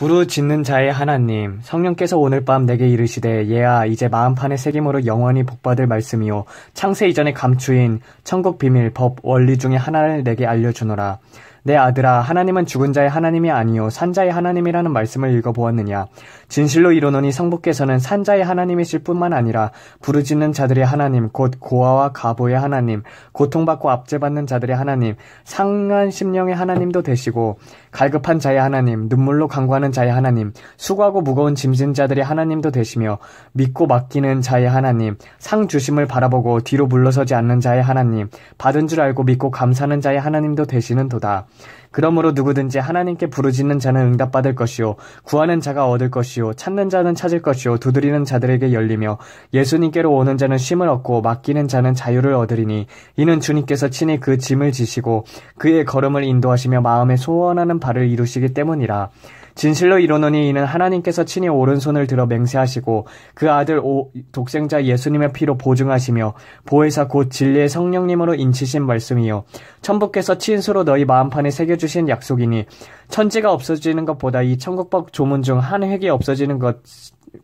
부르짖는 자의 하나님, 성령께서 오늘 밤 내게 이르시되 얘야 이제 마음판의 새김으로 영원히 복받을 말씀이요 창세 이전에 감추인 천국 비밀 법 원리 중의 하나를 내게 알려주노라. 내 아들아 하나님은 죽은 자의 하나님이 아니요 산자의 하나님이라는 말씀을 읽어보았느냐 진실로 이르노니 성부께서는 산자의 하나님이실 뿐만 아니라 부르짖는 자들의 하나님 곧 고아와 가보의 하나님 고통받고 압제받는 자들의 하나님 상한 심령의 하나님도 되시고 갈급한 자의 하나님 눈물로 간구하는 자의 하나님 수고하고 무거운 짐진 자들의 하나님도 되시며 믿고 맡기는 자의 하나님 상 주심을 바라보고 뒤로 물러서지 않는 자의 하나님 받은 줄 알고 믿고 감사하는 자의 하나님도 되시는도다 그러므로 누구든지 하나님께 부르짖는 자는 응답받을 것이요 구하는 자가 얻을 것이요 찾는 자는 찾을 것이요 두드리는 자들에게 열리며 예수님께로 오는 자는 쉼을 얻고 맡기는 자는 자유를 얻으리니 이는 주님께서 친히 그 짐을 지시고 그의 걸음을 인도하시며 마음에 소원하는 바를 이루시기 때문이라 진실로 이르노니 이는 하나님께서 친히 오른손을 들어 맹세하시고 그 아들 오, 독생자 예수님의 피로 보증하시며 보혜사 곧 진리의 성령님으로 인치신 말씀이요 천부께서 친수로 너희 마음판에 새겨주신 약속이니 천지가 없어지는 것보다 이 천국법 조문 중 한 획이 없어지는 것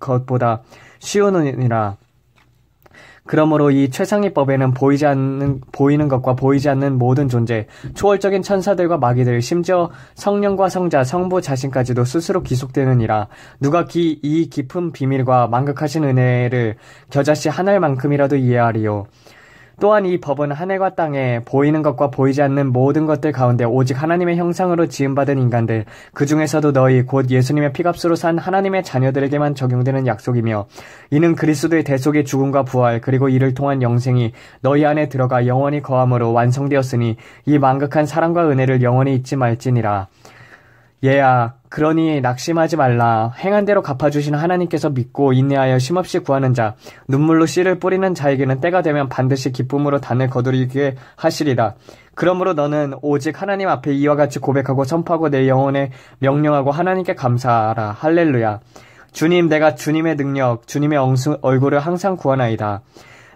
것보다 쉬우느니라 그러므로 이 최상위 법에는 보이지 않는 보이는 것과 보이지 않는 모든 존재, 초월적인 천사들과 마귀들, 심지어 성령과 성자, 성부 자신까지도 스스로 기속되느니라. 누가 기이 깊은 비밀과 망극하신 은혜를 겨자씨 하나만큼이라도 이해하리요. 또한 이 법은 하늘과 땅에 보이는 것과 보이지 않는 모든 것들 가운데 오직 하나님의 형상으로 지음받은 인간들 그 중에서도 너희 곧 예수님의 피값으로 산 하나님의 자녀들에게만 적용되는 약속이며 이는 그리스도의 대속의 죽음과 부활 그리고 이를 통한 영생이 너희 안에 들어가 영원히 거함으로 완성되었으니 이 망극한 사랑과 은혜를 영원히 잊지 말지니라 얘야, 그러니 낙심하지 말라. 행한 대로 갚아주신 하나님께서 믿고 인내하여 쉼없이 구하는 자, 눈물로 씨를 뿌리는 자에게는 때가 되면 반드시 기쁨으로 단을 거두리게 하시리라. 그러므로 너는 오직 하나님 앞에 이와 같이 고백하고 선포하고 내 영혼에 명령하고 하나님께 감사하라. 할렐루야. 주님, 내가 주님의 능력, 주님의 얼굴을 항상 구하나이다.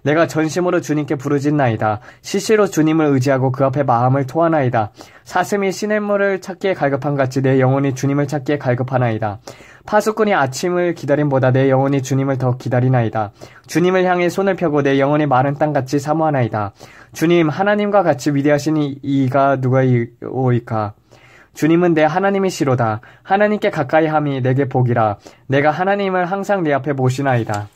내가 전심으로 주님께 부르짖나이다. 시시로 주님을 의지하고 그 앞에 마음을 토하나이다. 사슴이 시냇물을 찾기에 갈급한 같이 내 영혼이 주님을 찾기에 갈급하나이다. 파수꾼이 아침을 기다림보다 내 영혼이 주님을 더 기다리나이다. 주님을 향해 손을 펴고 내 영혼이 마른 땅같이 사모하나이다. 주님, 하나님과 같이 위대하신 이가 누가이오이까. 주님은 내 하나님이시로다. 하나님께 가까이 함이 내게 복이라. 내가 하나님을 항상 내 앞에 보시나이다.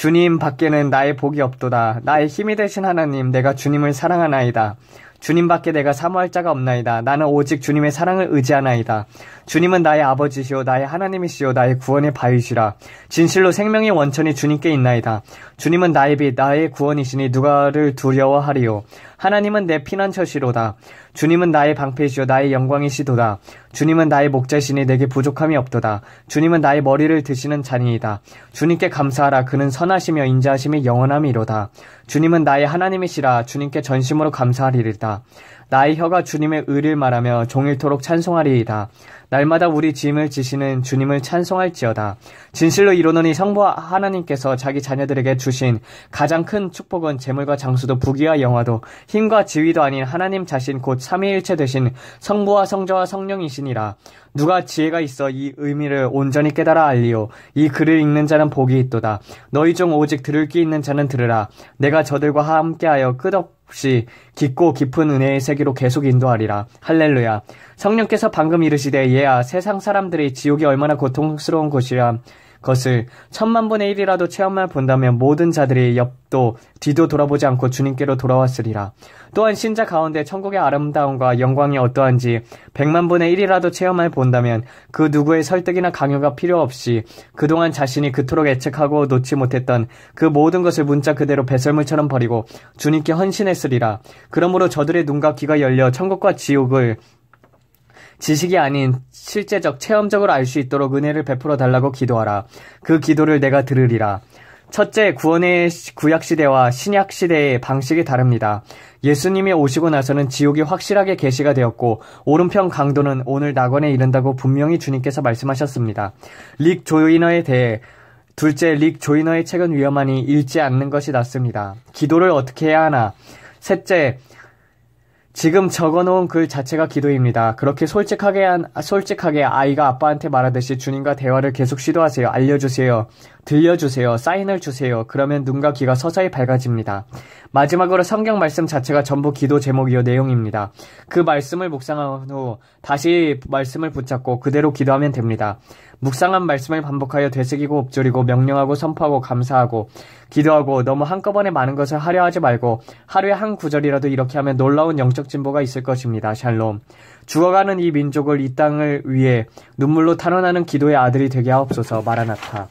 주님 밖에는 나의 복이 없도다. 나의 힘이 되신 하나님, 내가 주님을 사랑하나이다. 주님 밖에 내가 사모할 자가 없나이다. 나는 오직 주님의 사랑을 의지하나이다. 주님은 나의 아버지시오 나의 하나님이시오 나의 구원의 바위시라. 진실로 생명의 원천이 주님께 있나이다. 주님은 나의 빛, 나의 구원이시니 누가를 두려워하리요. 하나님은 내 피난처시로다. 주님은 나의 방패시요 나의 영광이시도다. 주님은 나의 목자시니 내게 부족함이 없도다. 주님은 나의 머리를 드시는 자니이다. 주님께 감사하라. 그는 선하시며 인자하심이 영원함이로다. 주님은 나의 하나님이시라. 주님께 전심으로 감사하리이다. 나의 혀가 주님의 의를 말하며 종일토록 찬송하리이다. 날마다 우리 짐을 지시는 주님을 찬송할지어다. 진실로 이르노니 성부와 하나님께서 자기 자녀들에게 주신 가장 큰 축복은 재물과 장수도 부귀와 영화도 힘과 지위도 아닌 하나님 자신 곧 삼위일체 되신 성부와 성자와 성령이시니라. 누가 지혜가 있어 이 의미를 온전히 깨달아 알리오. 이 글을 읽는 자는 복이 있도다. 너희 중 오직 들을 끼 있는 자는 들으라. 내가 저들과 함께하여 끝없이 깊고 깊은 은혜의 세계로 계속 인도하리라. 할렐루야. 성령께서 방금 이르시되 얘야 세상 사람들이 지옥이 얼마나 고통스러운 곳이라 것을 천만 분의 일이라도 체험할 본다면 모든 자들이 옆도 뒤도 돌아보지 않고 주님께로 돌아왔으리라. 또한 신자 가운데 천국의 아름다움과 영광이 어떠한지 백만 분의 일이라도 체험할 본다면 그 누구의 설득이나 강요가 필요 없이 그동안 자신이 그토록 애착하고 놓지 못했던 그 모든 것을 문자 그대로 배설물처럼 버리고 주님께 헌신했으리라. 그러므로 저들의 눈과 귀가 열려 천국과 지옥을 지식이 아닌 실제적 체험적으로 알 수 있도록 은혜를 베풀어 달라고 기도하라. 그 기도를 내가 들으리라. 첫째, 구원의 구약시대와 신약시대의 방식이 다릅니다. 예수님이 오시고 나서는 지옥이 확실하게 계시가 되었고, 오른편 강도는 오늘 낙원에 이른다고 분명히 주님께서 말씀하셨습니다. 릭 조이너에 대해 둘째, 릭 조이너의 책은 위험하니 읽지 않는 것이 낫습니다. 기도를 어떻게 해야 하나? 셋째, 지금 적어놓은 글 자체가 기도입니다. 그렇게 솔직하게 한, 솔직하게 아이가 아빠한테 말하듯이 주님과 대화를 계속 시도하세요. 알려주세요. 들려주세요. 사인을 주세요. 그러면 눈과 귀가 서서히 밝아집니다. 마지막으로 성경 말씀 자체가 전부 기도 제목이요 내용입니다. 그 말씀을 묵상한 후 다시 말씀을 붙잡고 그대로 기도하면 됩니다. 묵상한 말씀을 반복하여 되새기고 읊조리고 명령하고 선포하고 감사하고 기도하고 너무 한꺼번에 많은 것을 하려 하지 말고 하루에 한 구절이라도 이렇게 하면 놀라운 영적 진보가 있을 것입니다. 샬롬. 죽어가는 이 민족을 이 땅을 위해 눈물로 탄원하는 기도의 아들이 되게 하옵소서 말아나타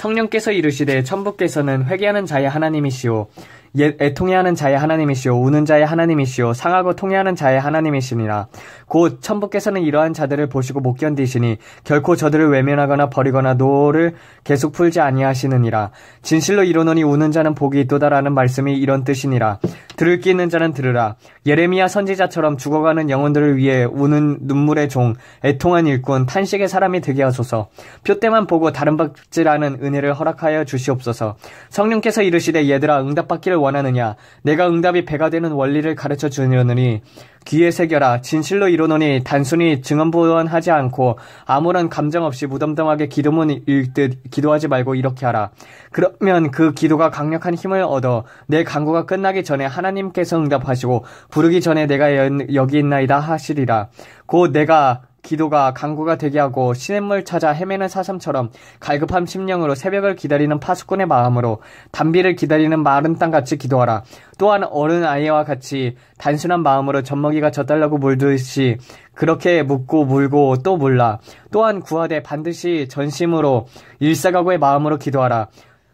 성령께서 이르시되 천부께서는 회개하는 자의 하나님이시오 예, 애통해하는 자의 하나님이시오 우는 자의 하나님이시오 상하고 통해하는 자의 하나님이시니라 곧 천부께서는 이러한 자들을 보시고 못 견디시니 결코 저들을 외면하거나 버리거나 노를 계속 풀지 아니하시느니라 진실로 이르노니 우는 자는 복이 있도다라는 말씀이 이런 뜻이니라 들을 끼 있는 자는 들으라 예레미야 선지자처럼 죽어가는 영혼들을 위해 우는 눈물의 종 애통한 일꾼 탄식의 사람이 되게 하소서 표때만 보고 다른 박질라는 은혜를 허락하여 주시옵소서 성령께서 이르시되 얘들아 응답받기를 원하느냐 내가 응답이 배가 되는 원리를 가르쳐 주느니 귀에 새겨라 진실로 이루노니 단순히 증언보원하지 않고 아무런 감정 없이 무덤덤하게 기도문 읽듯 기도하지 말고 이렇게 하라 그러면 그 기도가 강력한 힘을 얻어 내 간구가 끝나기 전에 하나님께서 응답하시고 부르기 전에 내가 여기 있나이다 하시리라 곧 내가 기도가 강구가 되게 하고 시냇물 찾아 헤매는 사슴처럼 갈급한 심령으로 새벽을 기다리는 파수꾼의 마음으로 담비를 기다리는 마른 땅같이 기도하라. 또한 어른 아이와 같이 단순한 마음으로 젖먹이가 젖달라고 물듯이 그렇게 묻고 물고 또 물라. 또한 구하되 반드시 전심으로 일사각오의 마음으로 기도하라.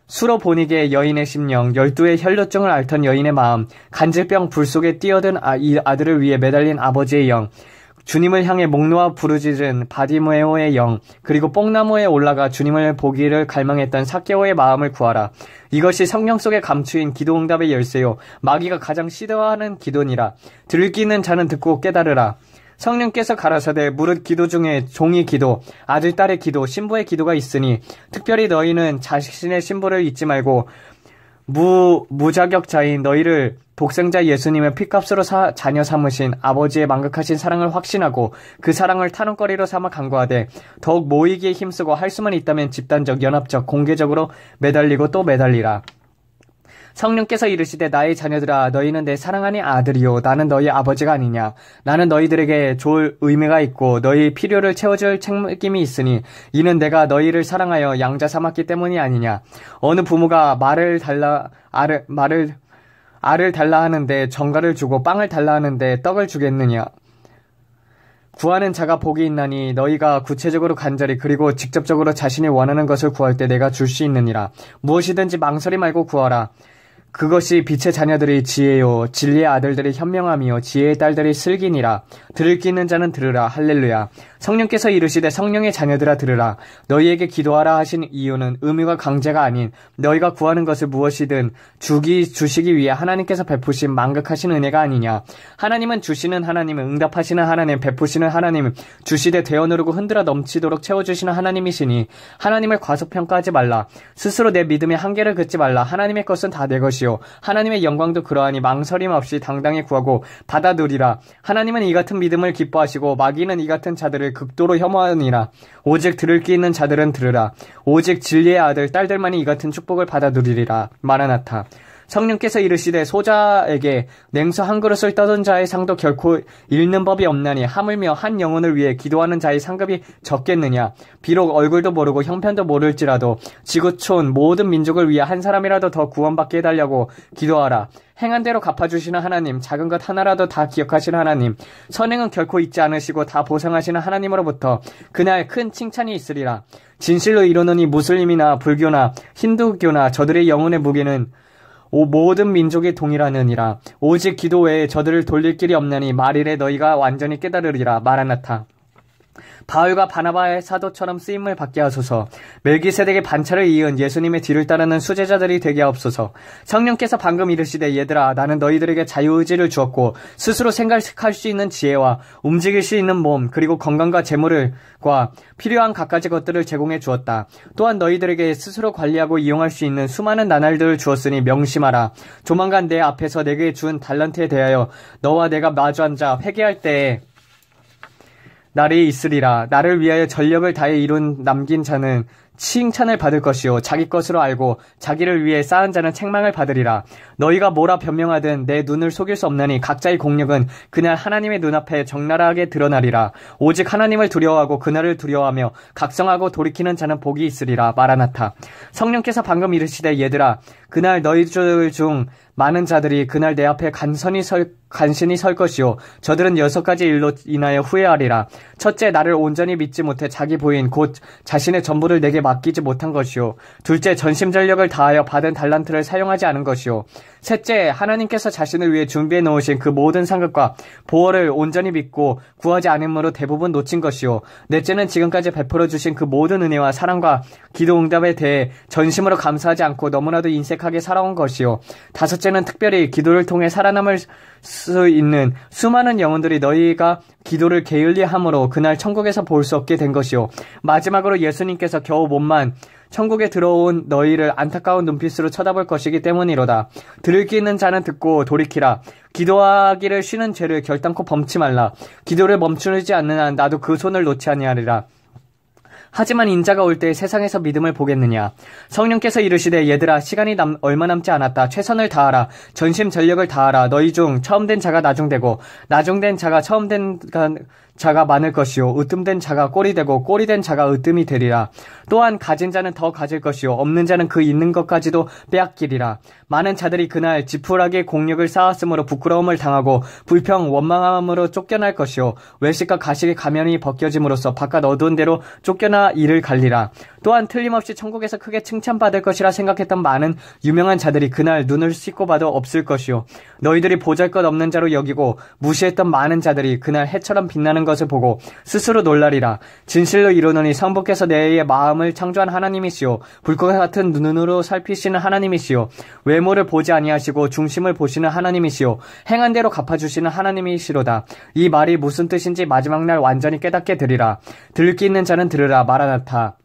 수로 보니게 여인의 심령, 열두의 혈뇨증을 앓던 여인의 마음, 간질병 불 속에 뛰어든 아, 이 아들을 위해 매달린 아버지의 영, 주님을 향해 목놓아 부르짖은 바디메오의 영 그리고 뽕나무에 올라가 주님을 보기를 갈망했던 사케오의 마음을 구하라. 이것이 성령 속에 감추인 기도 응답의 열쇠요 마귀가 가장 시도하는 기도니라. 들기는 자는 듣고 깨달으라. 성령께서 가라사대 무릇 기도 중에 종이 기도, 아들 딸의 기도, 신부의 기도가 있으니 특별히 너희는 자신의 신부를 잊지 말고 무, 무자격자인 너희를 독생자 예수님의 피값으로 사, 자녀 삼으신 아버지의 망극하신 사랑을 확신하고 그 사랑을 탄원거리로 삼아 간과하되 더욱 모이기에 힘쓰고 할 수만 있다면 집단적, 연합적, 공개적으로 매달리고 또 매달리라. 성령께서 이르시되 나의 자녀들아 너희는 내 사랑하는 아들이요 나는 너희 아버지가 아니냐 나는 너희들에게 좋을 의미가 있고 너희 필요를 채워줄 책임이 있으니 이는 내가 너희를 사랑하여 양자 삼았기 때문이 아니냐 어느 부모가 말을 달라 아를 말을 알을 달라 하는데 정가를 주고 빵을 달라 하는데 떡을 주겠느냐 구하는 자가 복이 있나니 너희가 구체적으로 간절히 그리고 직접적으로 자신이 원하는 것을 구할 때 내가 줄 수 있느니라. 무엇이든지 망설이 말고 구하라. 그것이 빛의 자녀들의 지혜요 진리의 아들들의 현명함이요 지혜의 딸들의 슬기니라 들을 끼는 자는 들으라 할렐루야 성령께서 이르시되 성령의 자녀들아 들으라 너희에게 기도하라 하신 이유는 의미가 강제가 아닌 너희가 구하는 것을 무엇이든 주기 주시기 위해 하나님께서 베푸신 망극하신 은혜가 아니냐 하나님은 주시는 하나님 은 응답하시는 하나님 베푸시는 하나님 주시되 대어으르고 흔들어 넘치도록 채워주시는 하나님이시니 하나님을 과소평가하지 말라 스스로 내 믿음의 한계를 긋지 말라 하나님의 것은 다 내 것이요 하나님의 영광도 그러하니 망설임 없이 당당히 구하고 받아들이라 하나님은 이 같은 믿음을 기뻐하시고 마귀는 이 같은 자들을 극도로 혐오하느니라. 오직 들을 끼 있는 자들은 들으라. 오직 진리의 아들, 딸들만이 이 같은 축복을 받아 누리리라. 마라나타. 성령께서 이르시되 소자에게 냉수 한 그릇을 떠던 자의 상도 결코 잃는 법이 없나니 하물며 한 영혼을 위해 기도하는 자의 상급이 적겠느냐 비록 얼굴도 모르고 형편도 모를지라도 지구촌 모든 민족을 위해 한 사람이라도 더 구원받게 해달라고 기도하라 행한 대로 갚아주시는 하나님, 작은 것 하나라도 다 기억하시는 하나님, 선행은 결코 잊지 않으시고 다 보상하시는 하나님으로부터 그날 큰 칭찬이 있으리라. 진실로 이루노니 무슬림이나 불교나 힌두교나 저들의 영혼의 무게는 모든 민족이 동일하느니라 오직 기도 외에 저들을 돌릴 길이 없나니 말일에 너희가 완전히 깨달으리라 마라나타 바울과 바나바의 사도처럼 쓰임을 받게 하소서. 멜기세덱의 반차를 이은 예수님의 뒤를 따르는 수제자들이 되게 하옵소서. 성령께서 방금 이르시되 얘들아 나는 너희들에게 자유의지를 주었고 스스로 생각할 수 있는 지혜와 움직일 수 있는 몸 그리고 건강과 재물을과 필요한 갖가지 것들을 제공해 주었다. 또한 너희들에게 스스로 관리하고 이용할 수 있는 수많은 나날들을 주었으니 명심하라. 조만간 내 앞에서 내게 준 달란트에 대하여 너와 내가 마주앉아 회개할 때에 날이 있으리라 나를 위하여 전력을 다해 이룬 남긴 자는 칭찬을 받을 것이요 자기 것으로 알고 자기를 위해 쌓은 자는 책망을 받으리라 너희가 뭐라 변명하든 내 눈을 속일 수 없나니 각자의 공력은 그날 하나님의 눈앞에 적나라하게 드러나리라 오직 하나님을 두려워하고 그날을 두려워하며 각성하고 돌이키는 자는 복이 있으리라 말라나타 성령께서 방금 이르시되 얘들아 그날 너희들 중 많은 자들이 그날 내 앞에 간선히 설, 간신히 설 것이요. 저들은 여섯 가지 일로 인하여 후회하리라. 첫째, 나를 온전히 믿지 못해 자기 부인곧 자신의 전부를 내게 맡기지 못한 것이요. 둘째, 전심전력을 다하여 받은 달란트를 사용하지 않은 것이요. 셋째, 하나님께서 자신을 위해 준비해 놓으신 그 모든 상급과 보호를 온전히 믿고 구하지 않으므로 대부분 놓친 것이요. 넷째는 지금까지 베풀어 주신 그 모든 은혜와 사랑과 기도 응답에 대해 전심으로 감사하지 않고 너무나도 인색하게 살아온 것이요. 다섯째는 특별히 기도를 통해 살아남을 수 있는 수많은 영혼들이 너희가 기도를 게을리함으로 그날 천국에서 볼 수 없게 된 것이요. 마지막으로 예수님께서 겨우 몸만 천국에 들어온 너희를 안타까운 눈빛으로 쳐다볼 것이기 때문이로다. 들을 있는 자는 듣고 돌이키라. 기도하기를 쉬는 죄를 결단코 범치 말라. 기도를 멈추지 않는 한 나도 그 손을 놓지 아니하리라. 하지만 인자가 올 때 세상에서 믿음을 보겠느냐. 성령께서 이르시되 얘들아 시간이 남, 얼마 남지 않았다. 최선을 다하라. 전심 전력을 다하라. 너희 중 처음 된 자가 나중되고 나중된 자가 처음 된 가, 자가 많을 것이요 으뜸된 자가 꼴이 되고 꼴이 된 자가 으뜸이 되리라 또한 가진 자는 더 가질 것이요 없는 자는 그 있는 것까지도 빼앗기리라 많은 자들이 그날 지푸라기 공력을 쌓았으므로 부끄러움을 당하고 불평 원망함으로 쫓겨날 것이요 외식과 가식의 가면이 벗겨짐으로써 바깥 어두운 대로 쫓겨나 이를 갈리라 또한 틀림없이 천국에서 크게 칭찬받을 것이라 생각했던 많은 유명한 자들이 그날 눈을 씻고 봐도 없을 것이요 너희들이 보잘것없는 자로 여기고 무시했던 많은 자들이 그날 해처럼 빛나는 것을 보고 스스로 놀라리라. 진실로 이루노니 성부께서 내의 마음을 창조한 하나님이시요 불꽃 같은 눈으로 살피시는 하나님이시요 외모를 보지 아니하시고 중심을 보시는 하나님이시요 행한 대로 갚아주시는 하나님이시로다. 이 말이 무슨 뜻인지 마지막 날 완전히 깨닫게 되리라. 들을 기 있는 자는 들으라. 말아놨다.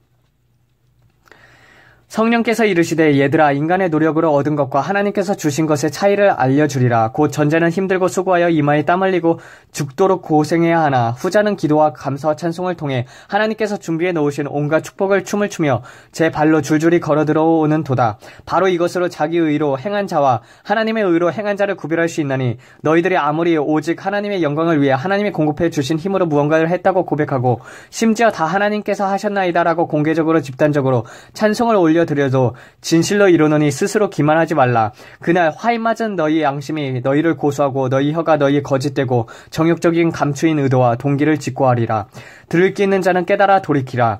성령께서 이르시되 얘들아 인간의 노력으로 얻은 것과 하나님께서 주신 것의 차이를 알려주리라 곧 전제는 힘들고 수고하여 이마에 땀 흘리고 죽도록 고생해야 하나 후자는 기도와 감사와 찬송을 통해 하나님께서 준비해 놓으신 온갖 축복을 춤을 추며 제 발로 줄줄이 걸어 들어오는 도다 바로 이것으로 자기 의로 행한 자와 하나님의 의로 행한 자를 구별할 수 있나니 너희들이 아무리 오직 하나님의 영광을 위해 하나님이 공급해 주신 힘으로 무언가를 했다고 고백하고 심지어 다 하나님께서 하셨나이다라고 공개적으로 집단적으로 찬송을 올려 알려드려도 진실로 이루노니 스스로 기만하지 말라. 그날 화에 맞은 너희 양심이 너희를 고소하고 너희 혀가 너희 거짓되고 정욕적인 감추인 의도와 동기를 짓고 하리라. 들을 끼는 있 자는 깨달아 돌이키라.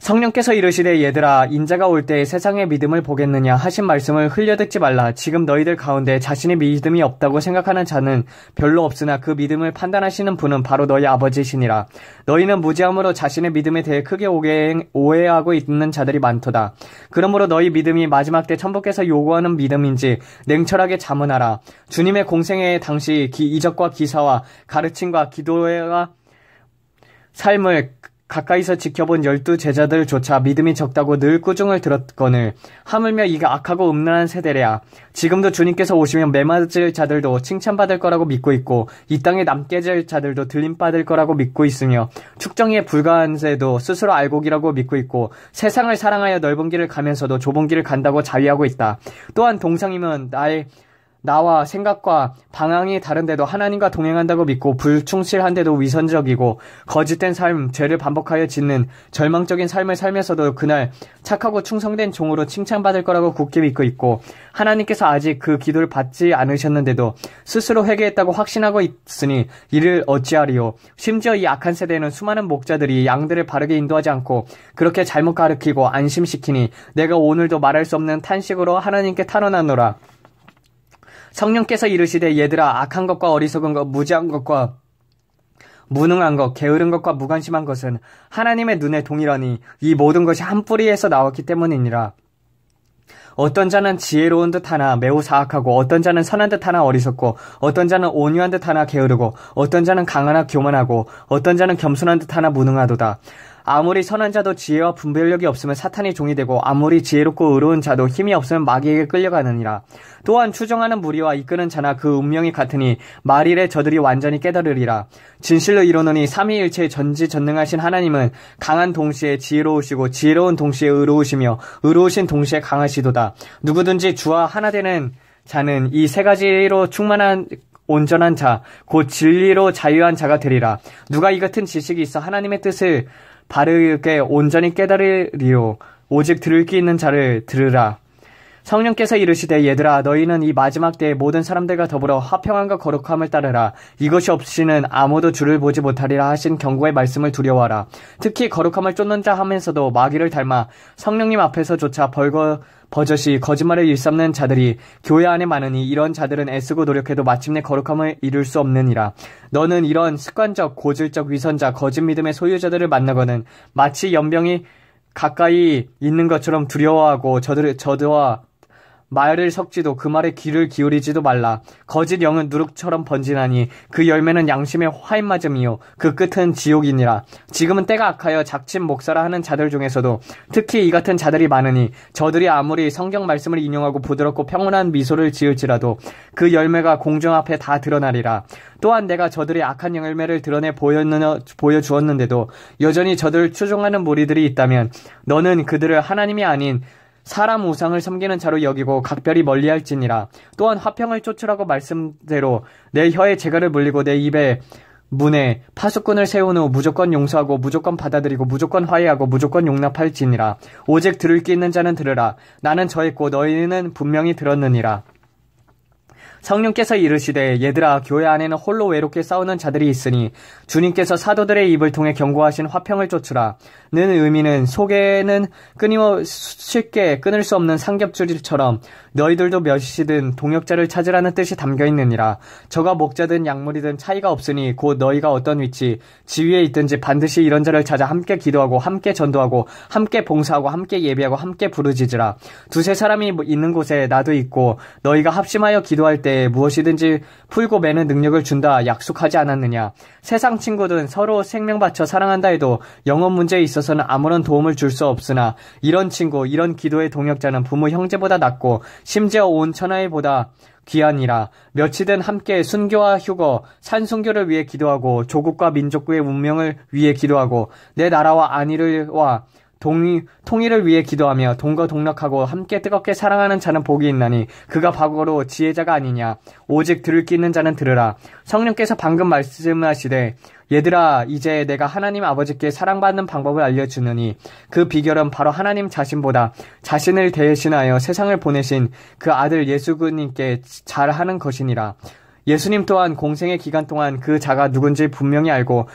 성령께서 이르시되 얘들아 인자가 올 때 세상의 믿음을 보겠느냐 하신 말씀을 흘려듣지 말라 지금 너희들 가운데 자신의 믿음이 없다고 생각하는 자는 별로 없으나 그 믿음을 판단하시는 분은 바로 너희 아버지시니라 너희는 무지함으로 자신의 믿음에 대해 크게 오해하고 있는 자들이 많도다 그러므로 너희 믿음이 마지막 때 천부께서 요구하는 믿음인지 냉철하게 자문하라 주님의 공생에 당시 기, 이적과 기사와 가르침과 기도와 삶을 가까이서 지켜본 열두 제자들조차 믿음이 적다고 늘 꾸중을 들었거늘 하물며 이가 악하고 음란한 세대래야 지금도 주님께서 오시면 매맞을 자들도 칭찬받을 거라고 믿고 있고 이 땅에 남게 될 자들도 들림받을 거라고 믿고 있으며 축정에 불과한 새도 스스로 알곡이라고 믿고 있고 세상을 사랑하여 넓은 길을 가면서도 좁은 길을 간다고 자위하고 있다 또한 동상이면 나의 나와 생각과 방향이 다른데도 하나님과 동행한다고 믿고 불충실한데도 위선적이고 거짓된 삶, 죄를 반복하여 짓는 절망적인 삶을 살면서도 그날 착하고 충성된 종으로 칭찬받을 거라고 굳게 믿고 있고 하나님께서 아직 그 기도를 받지 않으셨는데도 스스로 회개했다고 확신하고 있으니 이를 어찌하리요. 심지어 이 악한 세대에는 수많은 목자들이 양들을 바르게 인도하지 않고 그렇게 잘못 가르키고 안심시키니 내가 오늘도 말할 수 없는 탄식으로 하나님께 탄원하노라. 성령께서 이르시되 얘들아 악한 것과 어리석은 것 무지한 것과 무능한 것, 게으른 것과 무관심한 것은 하나님의 눈에 동일하니 이 모든 것이 한 뿌리에서 나왔기 때문이니라. 어떤 자는 지혜로운 듯 하나 매우 사악하고 어떤 자는 선한 듯 하나 어리석고 어떤 자는 온유한 듯 하나 게으르고 어떤 자는 강하나 교만하고 어떤 자는 겸손한 듯 하나 무능하도다. 아무리 선한 자도 지혜와 분별력이 없으면 사탄의 종이 되고 아무리 지혜롭고 의로운 자도 힘이 없으면 마귀에게 끌려가느니라. 또한 추정하는 무리와 이끄는 자나 그 운명이 같으니 말일에 저들이 완전히 깨달으리라. 진실로 이루노니 삼위일체의 전지전능하신 하나님은 강한 동시에 지혜로우시고 지혜로운 동시에 의로우시며 의로우신 동시에 강하시도다. 누구든지 주와 하나 되는 자는 이 세 가지로 충만한 온전한 자, 곧 진리로 자유한 자가 되리라. 누가 이 같은 지식이 있어 하나님의 뜻을 바르게 온전히 깨달으리요. 오직 들을 기 있는 자를 들으라. 성령께서 이르시되 얘들아 너희는 이 마지막 때에 모든 사람들과 더불어 화평함과 거룩함을 따르라 이것이 없이는 아무도 주를 보지 못하리라 하신 경고의 말씀을 두려워하라 특히 거룩함을 쫓는 자 하면서도 마귀를 닮아 성령님 앞에서조차 벌거 버젓이 거짓말을 일삼는 자들이 교회 안에 많으니 이런 자들은 애쓰고 노력해도 마침내 거룩함을 이룰 수 없느니라. 너는 이런 습관적, 고질적 위선자, 거짓 믿음의 소유자들을 만나거는 마치 연병이 가까이 있는 것처럼 두려워하고 저들 저들와 말을 섞지도 그 말에 귀를 기울이지도 말라. 거짓 영은 누룩처럼 번지나니 그 열매는 양심의 화인맞음이요. 그 끝은 지옥이니라. 지금은 때가 악하여 작친 목사라 하는 자들 중에서도 특히 이 같은 자들이 많으니 저들이 아무리 성경 말씀을 인용하고 부드럽고 평온한 미소를 지을지라도 그 열매가 공중 앞에 다 드러나리라. 또한 내가 저들의 악한 열매를 드러내 보 보여주었는데도 여전히 저들을 추종하는 무리들이 있다면 너는 그들을 하나님이 아닌 사람 우상을 섬기는 자로 여기고 각별히 멀리할지니라. 또한 화평을 쫓으라고 말씀대로 내 혀에 재갈을 물리고 내 입에 문에 파수꾼을 세운 후 무조건 용서하고 무조건 받아들이고 무조건 화해하고 무조건 용납할지니라. 오직 들을 게 있는 자는 들으라. 나는 저했고 너희는 분명히 들었느니라. 성령께서 이르시되 얘들아 교회 안에는 홀로 외롭게 싸우는 자들이 있으니 주님께서 사도들의 입을 통해 경고하신 화평을 쫓으라 는 의미는 속에는 끊임없 쉽게 끊을 수 없는 삼겹줄처럼 너희들도 몇이든 동역자를 찾으라는 뜻이 담겨 있느니라 저가 목자든 약물이든 차이가 없으니 곧 너희가 어떤 위치 지위에 있든지 반드시 이런 자를 찾아 함께 기도하고 함께 전도하고 함께 봉사하고 함께 예배하고 함께 부르짖으라 두세 사람이 있는 곳에 나도 있고 너희가 합심하여 기도할 때때 무엇이든지 풀고 매는 능력을 준다 약속하지 않았느냐. 세상 친구든 서로 생명 바쳐 사랑한다 해도 영업 문제에 있어서는 아무런 도움을 줄 수 없으나 이런 친구, 이런 기도의 동역자는 부모 형제보다 낫고 심지어 온 천하에보다 귀하니라 며칠은 함께 순교와 휴거 산순교를 위해 기도하고 조국과 민족의 운명을 위해 기도하고 내 나라와 안위를와 동의, 통일을 위해 기도하며 동거 동락하고 함께 뜨겁게 사랑하는 자는 복이 있나니 그가 바거로 지혜자가 아니냐 오직 들을 끼는 자는 들으라 성령께서 방금 말씀하시되 얘들아 이제 내가 하나님 아버지께 사랑받는 방법을 알려주느니 그 비결은 바로 하나님 자신보다 자신을 대신하여 세상을 보내신 그 아들 예수님께 잘하는 것이니라 예수님 또한 공생의 기간 동안 그 자가 누군지 분명히 알고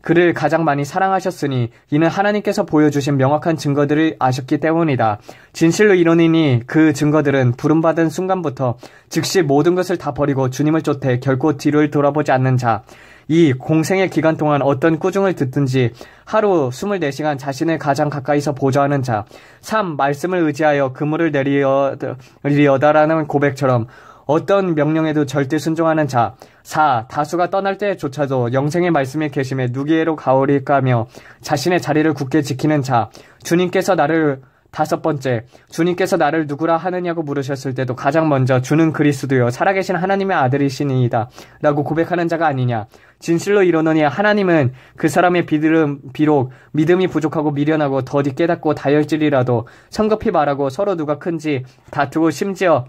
그를 가장 많이 사랑하셨으니 이는 하나님께서 보여주신 명확한 증거들을 아셨기 때문이다. 진실로 이론이니 그 증거들은 부름받은 순간부터 즉시 모든 것을 다 버리고 주님을 쫓되 결코 뒤를 돌아보지 않는 자. 이 공생의 기간 동안 어떤 꾸중을 듣든지 하루 24시간 자신을 가장 가까이서 보좌하는 자. 3. 말씀을 의지하여 그물을 내리어다라는 고백처럼 어떤 명령에도 절대 순종하는 자. 4. 다수가 떠날 때조차도 영생의 말씀에 계심에 누기에로 가오리까며 자신의 자리를 굳게 지키는 자. 주님께서 나를 다섯 번째, 주님께서 나를 누구라 하느냐고 물으셨을 때도 가장 먼저 주는 그리스도여 살아계신 하나님의 아들이시니이다. 라고 고백하는 자가 아니냐. 진실로 이러느니 하나님은 그 사람의 비듬 비록 믿음이 부족하고 미련하고 더디 깨닫고 다혈질이라도 성급히 말하고 서로 누가 큰지 다투고 심지어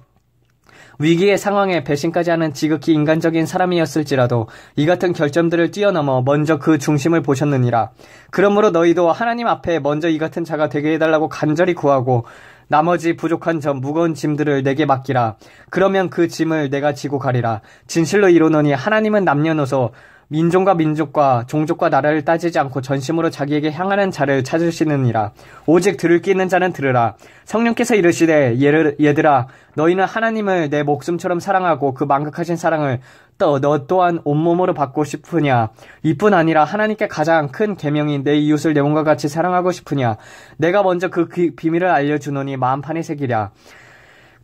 위기의 상황에 배신까지 하는 지극히 인간적인 사람이었을지라도 이 같은 결점들을 뛰어넘어 먼저 그 중심을 보셨느니라. 그러므로 너희도 하나님 앞에 먼저 이 같은 자가 되게 해달라고 간절히 구하고 나머지 부족한 점 무거운 짐들을 내게 맡기라. 그러면 그 짐을 내가 지고 가리라. 진실로 이루노니 하나님은 남녀노소 민족과 민족과 종족과 나라를 따지지 않고 전심으로 자기에게 향하는 자를 찾으시느니라. 오직 들을 끼는 자는 들으라. 성령께서 이르시되 얘들아 너희는 하나님을 내 목숨처럼 사랑하고 그 망극하신 사랑을 또 너 또한 온몸으로 받고 싶으냐. 이뿐 아니라 하나님께 가장 큰 계명인 내 이웃을 내 몸과 같이 사랑하고 싶으냐. 내가 먼저 그 비밀을 알려주노니 마음판에 새기랴.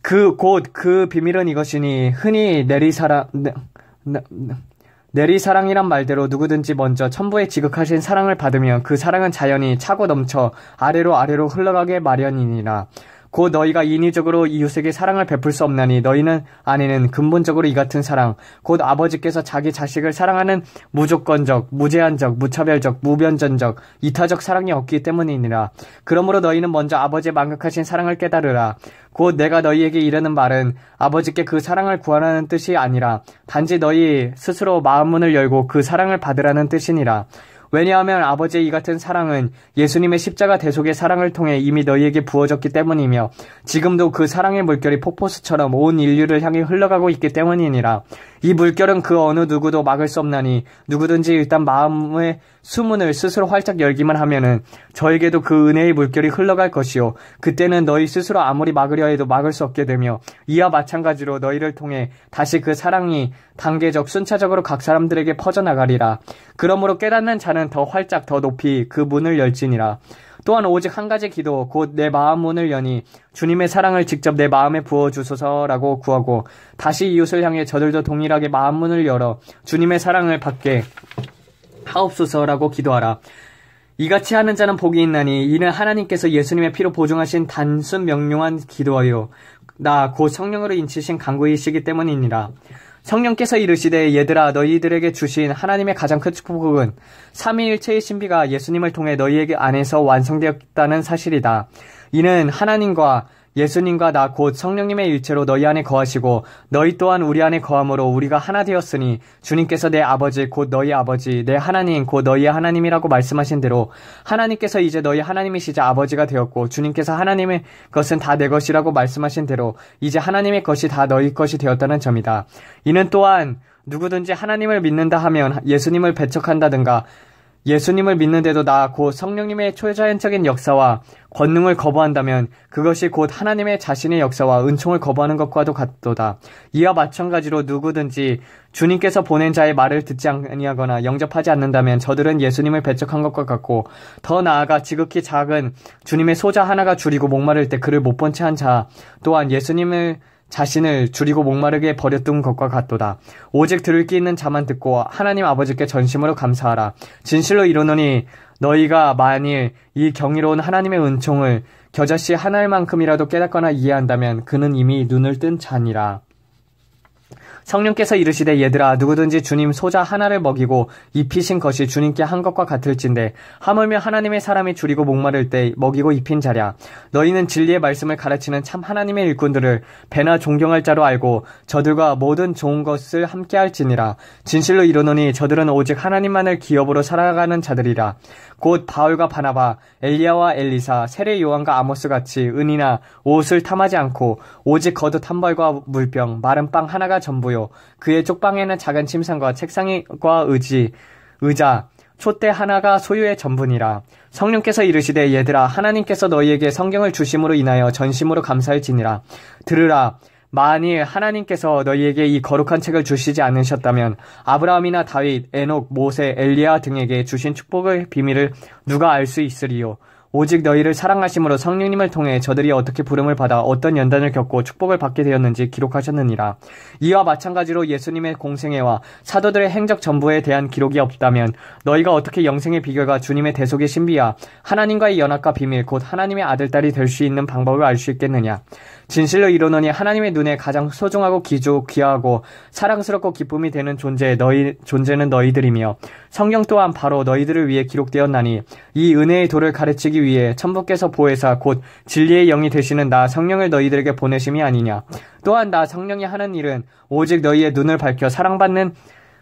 그 곧그 그 비밀은 이것이니 흔히 내리사람 네, 네, 내리사랑이란 말대로 누구든지 먼저 천부에 지극하신 사랑을 받으면 그 사랑은 자연히 차고 넘쳐 아래로 아래로 흘러가게 마련이니라. 곧 너희가 인위적으로 이웃에게 사랑을 베풀 수 없나니 너희는 아니는 근본적으로 이 같은 사랑 곧 아버지께서 자기 자식을 사랑하는 무조건적 무제한적 무차별적 무변전적 이타적 사랑이 없기 때문이니라 그러므로 너희는 먼저 아버지의 망극하신 사랑을 깨달으라 곧 내가 너희에게 이르는 말은 아버지께 그 사랑을 구하라는 뜻이 아니라 단지 너희 스스로 마음문을 열고 그 사랑을 받으라는 뜻이니라 왜냐하면 아버지의 이 같은 사랑은 예수님의 십자가 대속의 사랑을 통해 이미 너희에게 부어졌기 때문이며 지금도 그 사랑의 물결이 폭포수처럼 온 인류를 향해 흘러가고 있기 때문이니라. 이 물결은 그 어느 누구도 막을 수 없나니 누구든지 일단 마음의 수문을 스스로 활짝 열기만 하면은 저에게도 그 은혜의 물결이 흘러갈 것이요. 그때는 너희 스스로 아무리 막으려 해도 막을 수 없게 되며 이와 마찬가지로 너희를 통해 다시 그 사랑이 단계적 순차적으로 각 사람들에게 퍼져나가리라. 그러므로 깨닫는 자는 나는 더 활짝 더 높이 그 문을 열지니라. 또한 오직 한 가지 기도 곧 내 마음 문을 여니 주님의 사랑을 직접 내 마음에 부어 주소서라고 구하고 다시 이웃을 향해 저들도 동일하게 마음 문을 열어 주님의 사랑을 받게 하옵소서라고 기도하라. 이같이 하는 자는 복이 있나니 이는 하나님께서 예수님의 피로 보증하신 단순 명료한 기도하여나 곧 성령으로 인치신 간구이시기 때문이니라. 성령께서 이르시되 얘들아 너희들에게 주신 하나님의 가장 큰 축복은 삼위일체의 신비가 예수님을 통해 너희에게 안에서 완성되었다는 사실이다. 이는 하나님과 예수님과 나 곧 성령님의 일체로 너희 안에 거하시고 너희 또한 우리 안에 거함으로 우리가 하나 되었으니 주님께서 내 아버지 곧 너희 아버지 내 하나님 곧 너희의 하나님이라고 말씀하신 대로 하나님께서 이제 너희 하나님이시자 아버지가 되었고 주님께서 하나님의 것은 다 내 것이라고 말씀하신 대로 이제 하나님의 것이 다 너희 것이 되었다는 점이다. 이는 또한 누구든지 하나님을 믿는다 하면 예수님을 배척한다든가 예수님을 믿는데도 나 곧 성령님의 초자연적인 역사와 권능을 거부한다면 그것이 곧 하나님의 자신의 역사와 은총을 거부하는 것과도 같도다. 이와 마찬가지로 누구든지 주님께서 보낸 자의 말을 듣지 아니하거나 영접하지 않는다면 저들은 예수님을 배척한 것과 같고 더 나아가 지극히 작은 주님의 소자 하나가 줄이고 목마를 때 그를 못 본 채 한 자 또한 예수님을 자신을 줄이고 목마르게 버렸던 것과 같도다. 오직 들을 게 있는 자만 듣고 하나님 아버지께 전심으로 감사하라. 진실로 이르노니 너희가 만일 이 경이로운 하나님의 은총을 겨자씨 하나일만큼이라도 깨닫거나 이해한다면 그는 이미 눈을 뜬 자니라. 성령께서 이르시되 얘들아 누구든지 주님 소자 하나를 먹이고 입히신 것이 주님께 한 것과 같을진데 하물며 하나님의 사람이 줄이고 목마를 때 먹이고 입힌 자랴 너희는 진리의 말씀을 가르치는 참 하나님의 일꾼들을 배나 존경할 자로 알고 저들과 모든 좋은 것을 함께 할지니라 진실로 이르노니 저들은 오직 하나님만을 기업으로 살아가는 자들이라 곧 바울과 바나바, 엘리야와 엘리사, 세례 요한과 아모스 같이 은이나 옷을 탐하지 않고 오직 거듭 한 벌과 물병, 마른 빵 하나가 전부요. 그의 쪽방에는 작은 침상과 책상과 의지, 의자, 촛대 하나가 소유의 전분이라. 성령께서 이르시되 얘들아 하나님께서 너희에게 성경을 주심으로 인하여 전심으로 감사할지니라. 들으라 만일 하나님께서 너희에게 이 거룩한 책을 주시지 않으셨다면 아브라함이나 다윗, 에녹, 모세, 엘리야 등에게 주신 축복의 비밀을 누가 알 수 있으리요. 오직 너희를 사랑하심으로 성령님을 통해 저들이 어떻게 부름을 받아 어떤 연단을 겪고 축복을 받게 되었는지 기록하셨느니라. 이와 마찬가지로 예수님의 공생애와 사도들의 행적 전부에 대한 기록이 없다면 너희가 어떻게 영생의 비결과 주님의 대속의 신비와 하나님과의 연합과 비밀 곧 하나님의 아들딸이 될 수 있는 방법을 알 수 있겠느냐. 진실로 이르노니 하나님의 눈에 가장 소중하고 기주 귀하고 사랑스럽고 기쁨이 되는 존재 너희 존재는 너희들이며 성경 또한 바로 너희들을 위해 기록되었나니 이 은혜의 도를 가르치기 위해 위해 천부께서 보혜사 곧 진리의 영이 되시는 나 성령을 너희들에게 보내심이 아니냐. 또한 나 성령이 하는 일은 오직 너희의 눈을 밝혀 사랑받는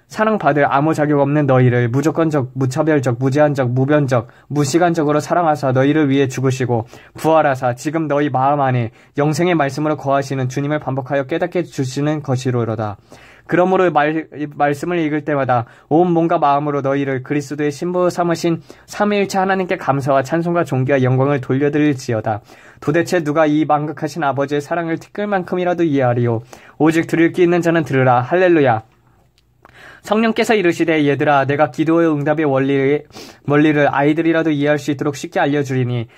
사랑받을 아무 자격 없는 너희를 무조건적, 무차별적, 무제한적, 무변적, 무시간적으로 사랑하사 너희를 위해 죽으시고 부활하사 지금 너희 마음 안에 영생의 말씀으로 거하시는 주님을 반복하여 깨닫게 주시는 것이로로다. 그러므로 말, 말씀을 읽을 때마다 온 몸과 마음으로 너희를 그리스도의 신부 삼으신 삼위일체 하나님께 감사와 찬송과 존귀와 영광을 돌려드릴지어다. 도대체 누가 이 망극하신 아버지의 사랑을 티끌 만큼이라도 이해하리요. 오직 들을 기 있는 자는 들으라. 할렐루야. 성령께서 이르시되 얘들아 내가 기도의 응답의 원리를, 원리를 아이들이라도 이해할 수 있도록 쉽게 알려주리니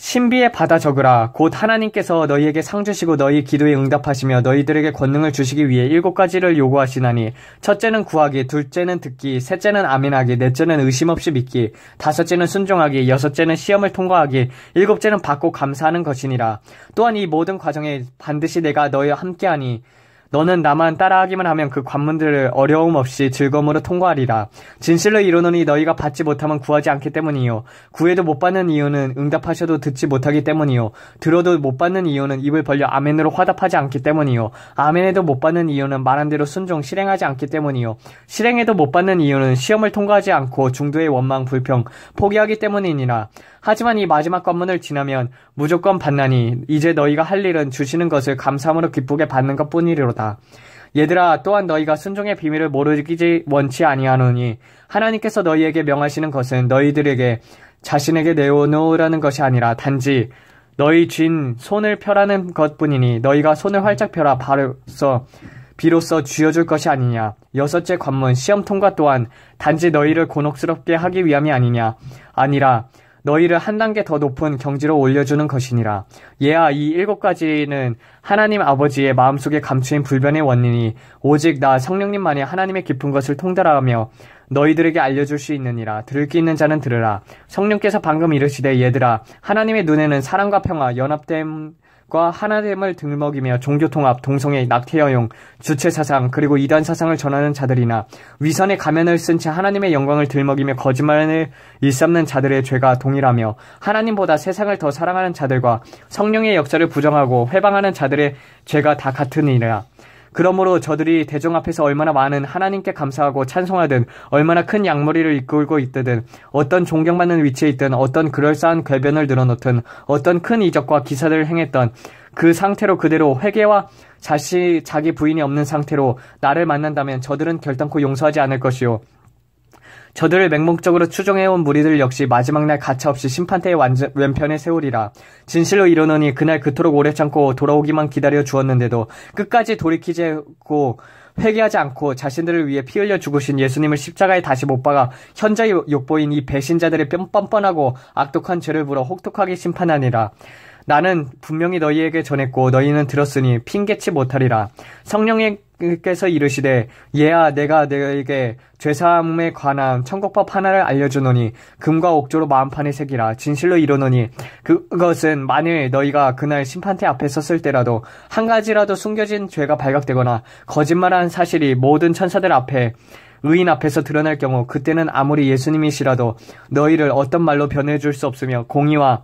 신비에 받아 적으라. 곧 하나님께서 너희에게 상 주시고 너희 기도에 응답하시며 너희들에게 권능을 주시기 위해 일곱 가지를 요구하시나니 첫째는 구하기, 둘째는 듣기, 셋째는 아멘하기, 넷째는 의심 없이 믿기, 다섯째는 순종하기, 여섯째는 시험을 통과하기, 일곱째는 받고 감사하는 것이니라. 또한 이 모든 과정에 반드시 내가 너희와 함께하니 너는 나만 따라하기만 하면 그 관문들을 어려움 없이 즐거움으로 통과하리라. 진실로 이루노니 너희가 받지 못하면 구하지 않기 때문이요. 구해도 못 받는 이유는 응답하셔도 듣지 못하기 때문이요. 들어도 못 받는 이유는 입을 벌려 아멘으로 화답하지 않기 때문이요. 아멘에도 못 받는 이유는 말한 대로 순종 실행하지 않기 때문이요. 실행에도 못 받는 이유는 시험을 통과하지 않고 중도의 원망 불평 포기하기 때문이니라. 하지만 이 마지막 관문을 지나면 무조건 받나니 이제 너희가 할 일은 주시는 것을 감사함으로 기쁘게 받는 것뿐이로다. 얘들아 또한 너희가 순종의 비밀을 모르기지 원치 아니하노니 하나님께서 너희에게 명하시는 것은 너희들에게 자신에게 내어놓으라는 것이 아니라 단지 너희 쥔 손을 펴라는 것뿐이니 너희가 손을 활짝 펴라 바로서 비로소 쥐어줄 것이 아니냐. 여섯째 관문 시험 통과 또한 단지 너희를 곤혹스럽게 하기 위함이 아니냐. 아니라 너희를 한 단계 더 높은 경지로 올려주는 것이니라. 예아 이 일곱 가지는 하나님 아버지의 마음속에 감추인 불변의 원인이 오직 나 성령님만이 하나님의 깊은 것을 통달하며 너희들에게 알려줄 수 있느니라. 들을 기 있는 자는 들으라. 성령께서 방금 이르시되 얘들아 하나님의 눈에는 사랑과 평화 연합됨 과 하나됨을 들먹이며 종교통합, 동성애, 낙태여용, 주체사상, 그리고 이단사상을 전하는 자들이나 위선의 가면을 쓴 채 하나님의 영광을 들먹이며 거짓말을 일삼는 자들의 죄가 동일하며 하나님보다 세상을 더 사랑하는 자들과 성령의 역사를 부정하고 회방하는 자들의 죄가 다 같으니라. 그러므로 저들이 대중 앞에서 얼마나 많은 하나님께 감사하고 찬송하든 얼마나 큰 양머리를 이끌고 있든 어떤 존경받는 위치에 있든 어떤 그럴싸한 궤변을 늘어놓든 어떤 큰 이적과 기사를 행했던 그 상태로 그대로 회개와 자시 자기 부인이 없는 상태로 나를 만난다면 저들은 결단코 용서하지 않을 것이요 저들을 맹목적으로 추종해온 무리들 역시 마지막 날 가차없이 심판대의 완전, 왼편에 세우리라. 진실로 이르노니 그날 그토록 오래 참고 돌아오기만 기다려 주었는데도 끝까지 돌이키지 않고 회개하지 않고 자신들을 위해 피 흘려 죽으신 예수님을 십자가에 다시 못 박아 현재 의 욕보인 이 배신자들의 뻔뻔하고 악독한 죄를 불어 혹독하게 심판하니라. 나는 분명히 너희에게 전했고 너희는 들었으니 핑계치 못하리라. 성령께서 이르시되 얘야 내가 너에게 죄사함에 관한 천국법 하나를 알려주노니 금과 옥조로 마음판에 새기라 진실로 이르노니 그것은 만일 너희가 그날 심판대 앞에 섰을 때라도 한 가지라도 숨겨진 죄가 발각되거나 거짓말한 사실이 모든 천사들 앞에 의인 앞에서 드러날 경우 그때는 아무리 예수님이시라도 너희를 어떤 말로 변해줄 수 없으며 공의와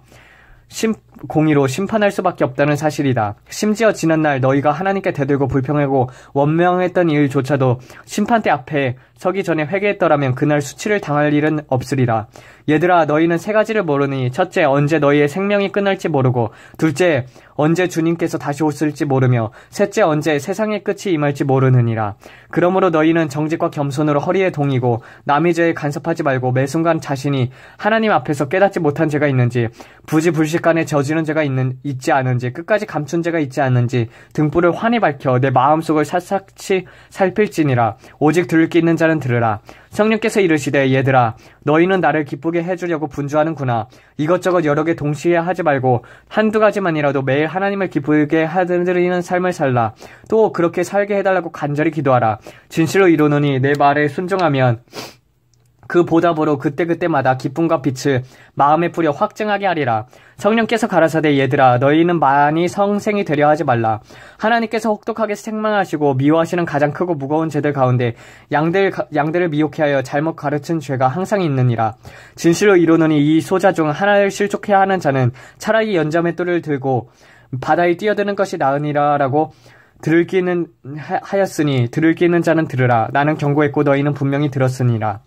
심, 공의로 심판할 수밖에 없다는 사실이다. 심지어 지난날 너희가 하나님께 대들고 불평하고 원명했던 일조차도 심판대 앞에 서기 전에 회개했더라면 그날 수치를 당할 일은 없으리라. 얘들아 너희는 세 가지를 모르니 첫째 언제 너희의 생명이 끝날지 모르고 둘째 언제 주님께서 다시 오실지 모르며 셋째 언제 세상의 끝이 임할지 모르느니라. 그러므로 너희는 정직과 겸손으로 허리에 동이고 남의 죄에 간섭하지 말고 매 순간 자신이 하나님 앞에서 깨닫지 못한 죄가 있는지 부지불식간에 저주 거스르는 죄가 있는, 있지 않은지, 끝까지 감춘 죄가 있지 않은지, 등불을 환히 밝혀 내 마음속을 살싹치 살필지니라. 오직 들을 게 있는 자는 들으라. 성령께서 이르시되, 얘들아, 너희는 나를 기쁘게 해주려고 분주하는구나. 이것저것 여러 개 동시에 하지 말고, 한두 가지만이라도 매일 하나님을 기쁘게 하드리는 삶을 살라. 또 그렇게 살게 해달라고 간절히 기도하라. 진실로 이루느니 내 말에 순종하면, 그 보답으로 그때그때마다 기쁨과 빛을 마음에 뿌려 확증하게 하리라. 성령께서 가라사대 얘들아 너희는 많이 성생이 되려 하지 말라. 하나님께서 혹독하게 생망하시고 미워하시는 가장 크고 무거운 죄들 가운데 양들, 양들을 미혹해 하여 잘못 가르친 죄가 항상 있느니라. 진실로 이루느니 이 소자 중 하나를 실족해야 하는 자는 차라리 연잠의 뜰을 들고 바다에 뛰어드는 것이 나으니라라고 들을 끼는 하였으니 들을 끼는 자는 들으라. 나는 경고했고 너희는 분명히 들었으니라.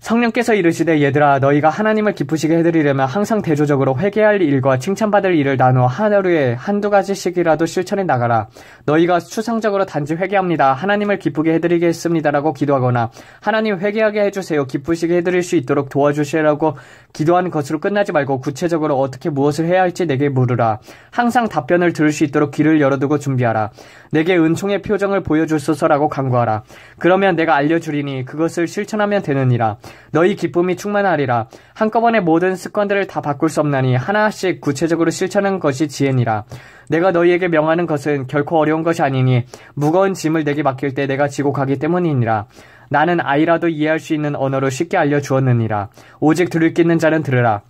성령께서 이르시되 얘들아 너희가 하나님을 기쁘시게 해드리려면 항상 대조적으로 회개할 일과 칭찬받을 일을 나누어 하루에 한두 가지씩이라도 실천해 나가라. 너희가 추상적으로 단지 회개합니다. 하나님을 기쁘게 해드리겠습니다라고 기도하거나 하나님 회개하게 해주세요. 기쁘시게 해드릴 수 있도록 도와주시라고 기도한 것으로 끝나지 말고 구체적으로 어떻게 무엇을 해야 할지 내게 물으라. 항상 답변을 들을 수 있도록 귀를 열어두고 준비하라. 내게 은총의 표정을 보여주소서라고 간구하라. 그러면 내가 알려주리니 그것을 실천하면 되느니라. 너희 기쁨이 충만하리라. 한꺼번에 모든 습관들을 다 바꿀 수 없나니 하나씩 구체적으로 실천하는 것이 지혜니라. 내가 너희에게 명하는 것은 결코 어려운 것이 아니니 무거운 짐을 내게 맡길 때 내가 지고 가기 때문이니라. 나는 아이라도 이해할 수 있는 언어로 쉽게 알려 주었느니라. 오직 들을 끼는 자는 들으라.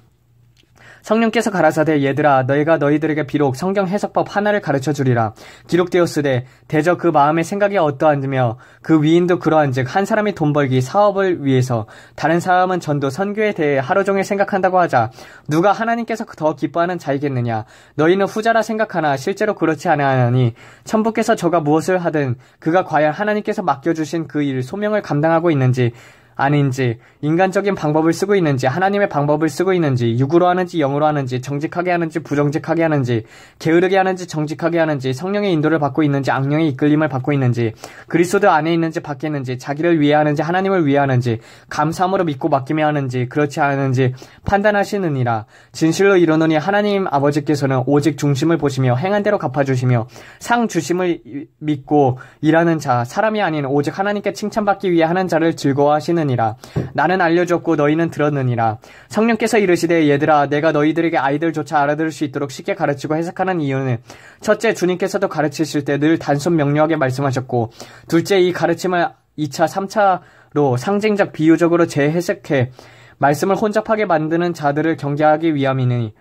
성령께서 가라사대 얘들아 너희가 너희들에게 비록 성경 해석법 하나를 가르쳐 주리라 기록되었으되 대저 그 마음의 생각이 어떠한지며 그 위인도 그러한즉 한 사람이 돈 벌기 사업을 위해서 다른 사람은 전도 선교에 대해 하루 종일 생각한다고 하자 누가 하나님께서 더 기뻐하는 자이겠느냐 너희는 후자라 생각하나 실제로 그렇지 않으하니 천부께서 저가 무엇을 하든 그가 과연 하나님께서 맡겨주신 그 일 소명을 감당하고 있는지 아닌지, 인간적인 방법을 쓰고 있는지, 하나님의 방법을 쓰고 있는지, 육으로 하는지 영으로 하는지, 정직하게 하는지 부정직하게 하는지, 게으르게 하는지 정직하게 하는지, 성령의 인도를 받고 있는지 악령의 이끌림을 받고 있는지, 그리스도 안에 있는지 밖에 있는지, 자기를 위해 하는지 하나님을 위해 하는지, 감사함으로 믿고 맡기며 하는지, 그렇지 않은지 판단하시느니라. 진실로 이르노니 하나님 아버지께서는 오직 중심을 보시며 행한 대로 갚아주시며 상 주심을 믿고 일하는 자, 사람이 아닌 오직 하나님께 칭찬받기 위해 하는 자를 즐거워하시느니 들느니라 나는 알려줬고 너희는 들었느니라. 성령께서 이르시되 얘들아 내가 너희들에게 아이들조차 알아들을 수 있도록 쉽게 가르치고 해석하는 이유는 첫째 주님께서도 가르치실 때 늘 단순 명료하게 말씀하셨고 둘째 이 가르침을 2차, 3차로 상징적 비유적으로 재해석해 말씀을 혼잡하게 만드는 자들을 경계하기 위함이니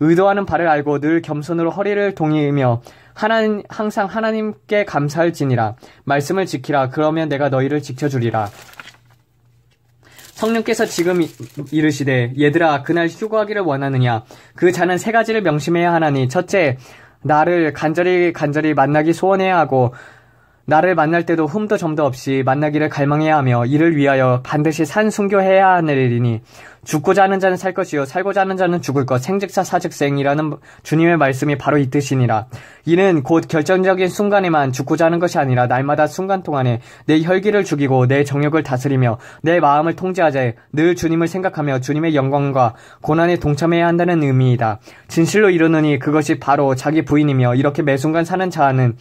의도하는 바를 알고 늘 겸손으로 허리를 동이며 하나님, 항상 하나님께 감사할지니라 말씀을 지키라 그러면 내가 너희를 지켜주리라 성령께서 지금 이르시되 얘들아 그날 휴거하기를 원하느냐 그 자는 세 가지를 명심해야 하나니 첫째 나를 간절히 간절히 만나기 소원해야 하고 나를 만날 때도 흠도 점도 없이 만나기를 갈망해야 하며 이를 위하여 반드시 산 순교해야 하느이니 죽고자 하는 자는 살 것이요 살고자 하는 자는 죽을 것생직사사직생이라는 주님의 말씀이 바로 이 뜻이니라 이는 곧 결정적인 순간에만 죽고자 하는 것이 아니라 날마다 순간 동안에 내 혈기를 죽이고 내 정욕을 다스리며 내 마음을 통제하되 늘 주님을 생각하며 주님의 영광과 고난에 동참해야 한다는 의미이다 진실로 이르느니 그것이 바로 자기 부인이며 이렇게 매 순간 사는 자는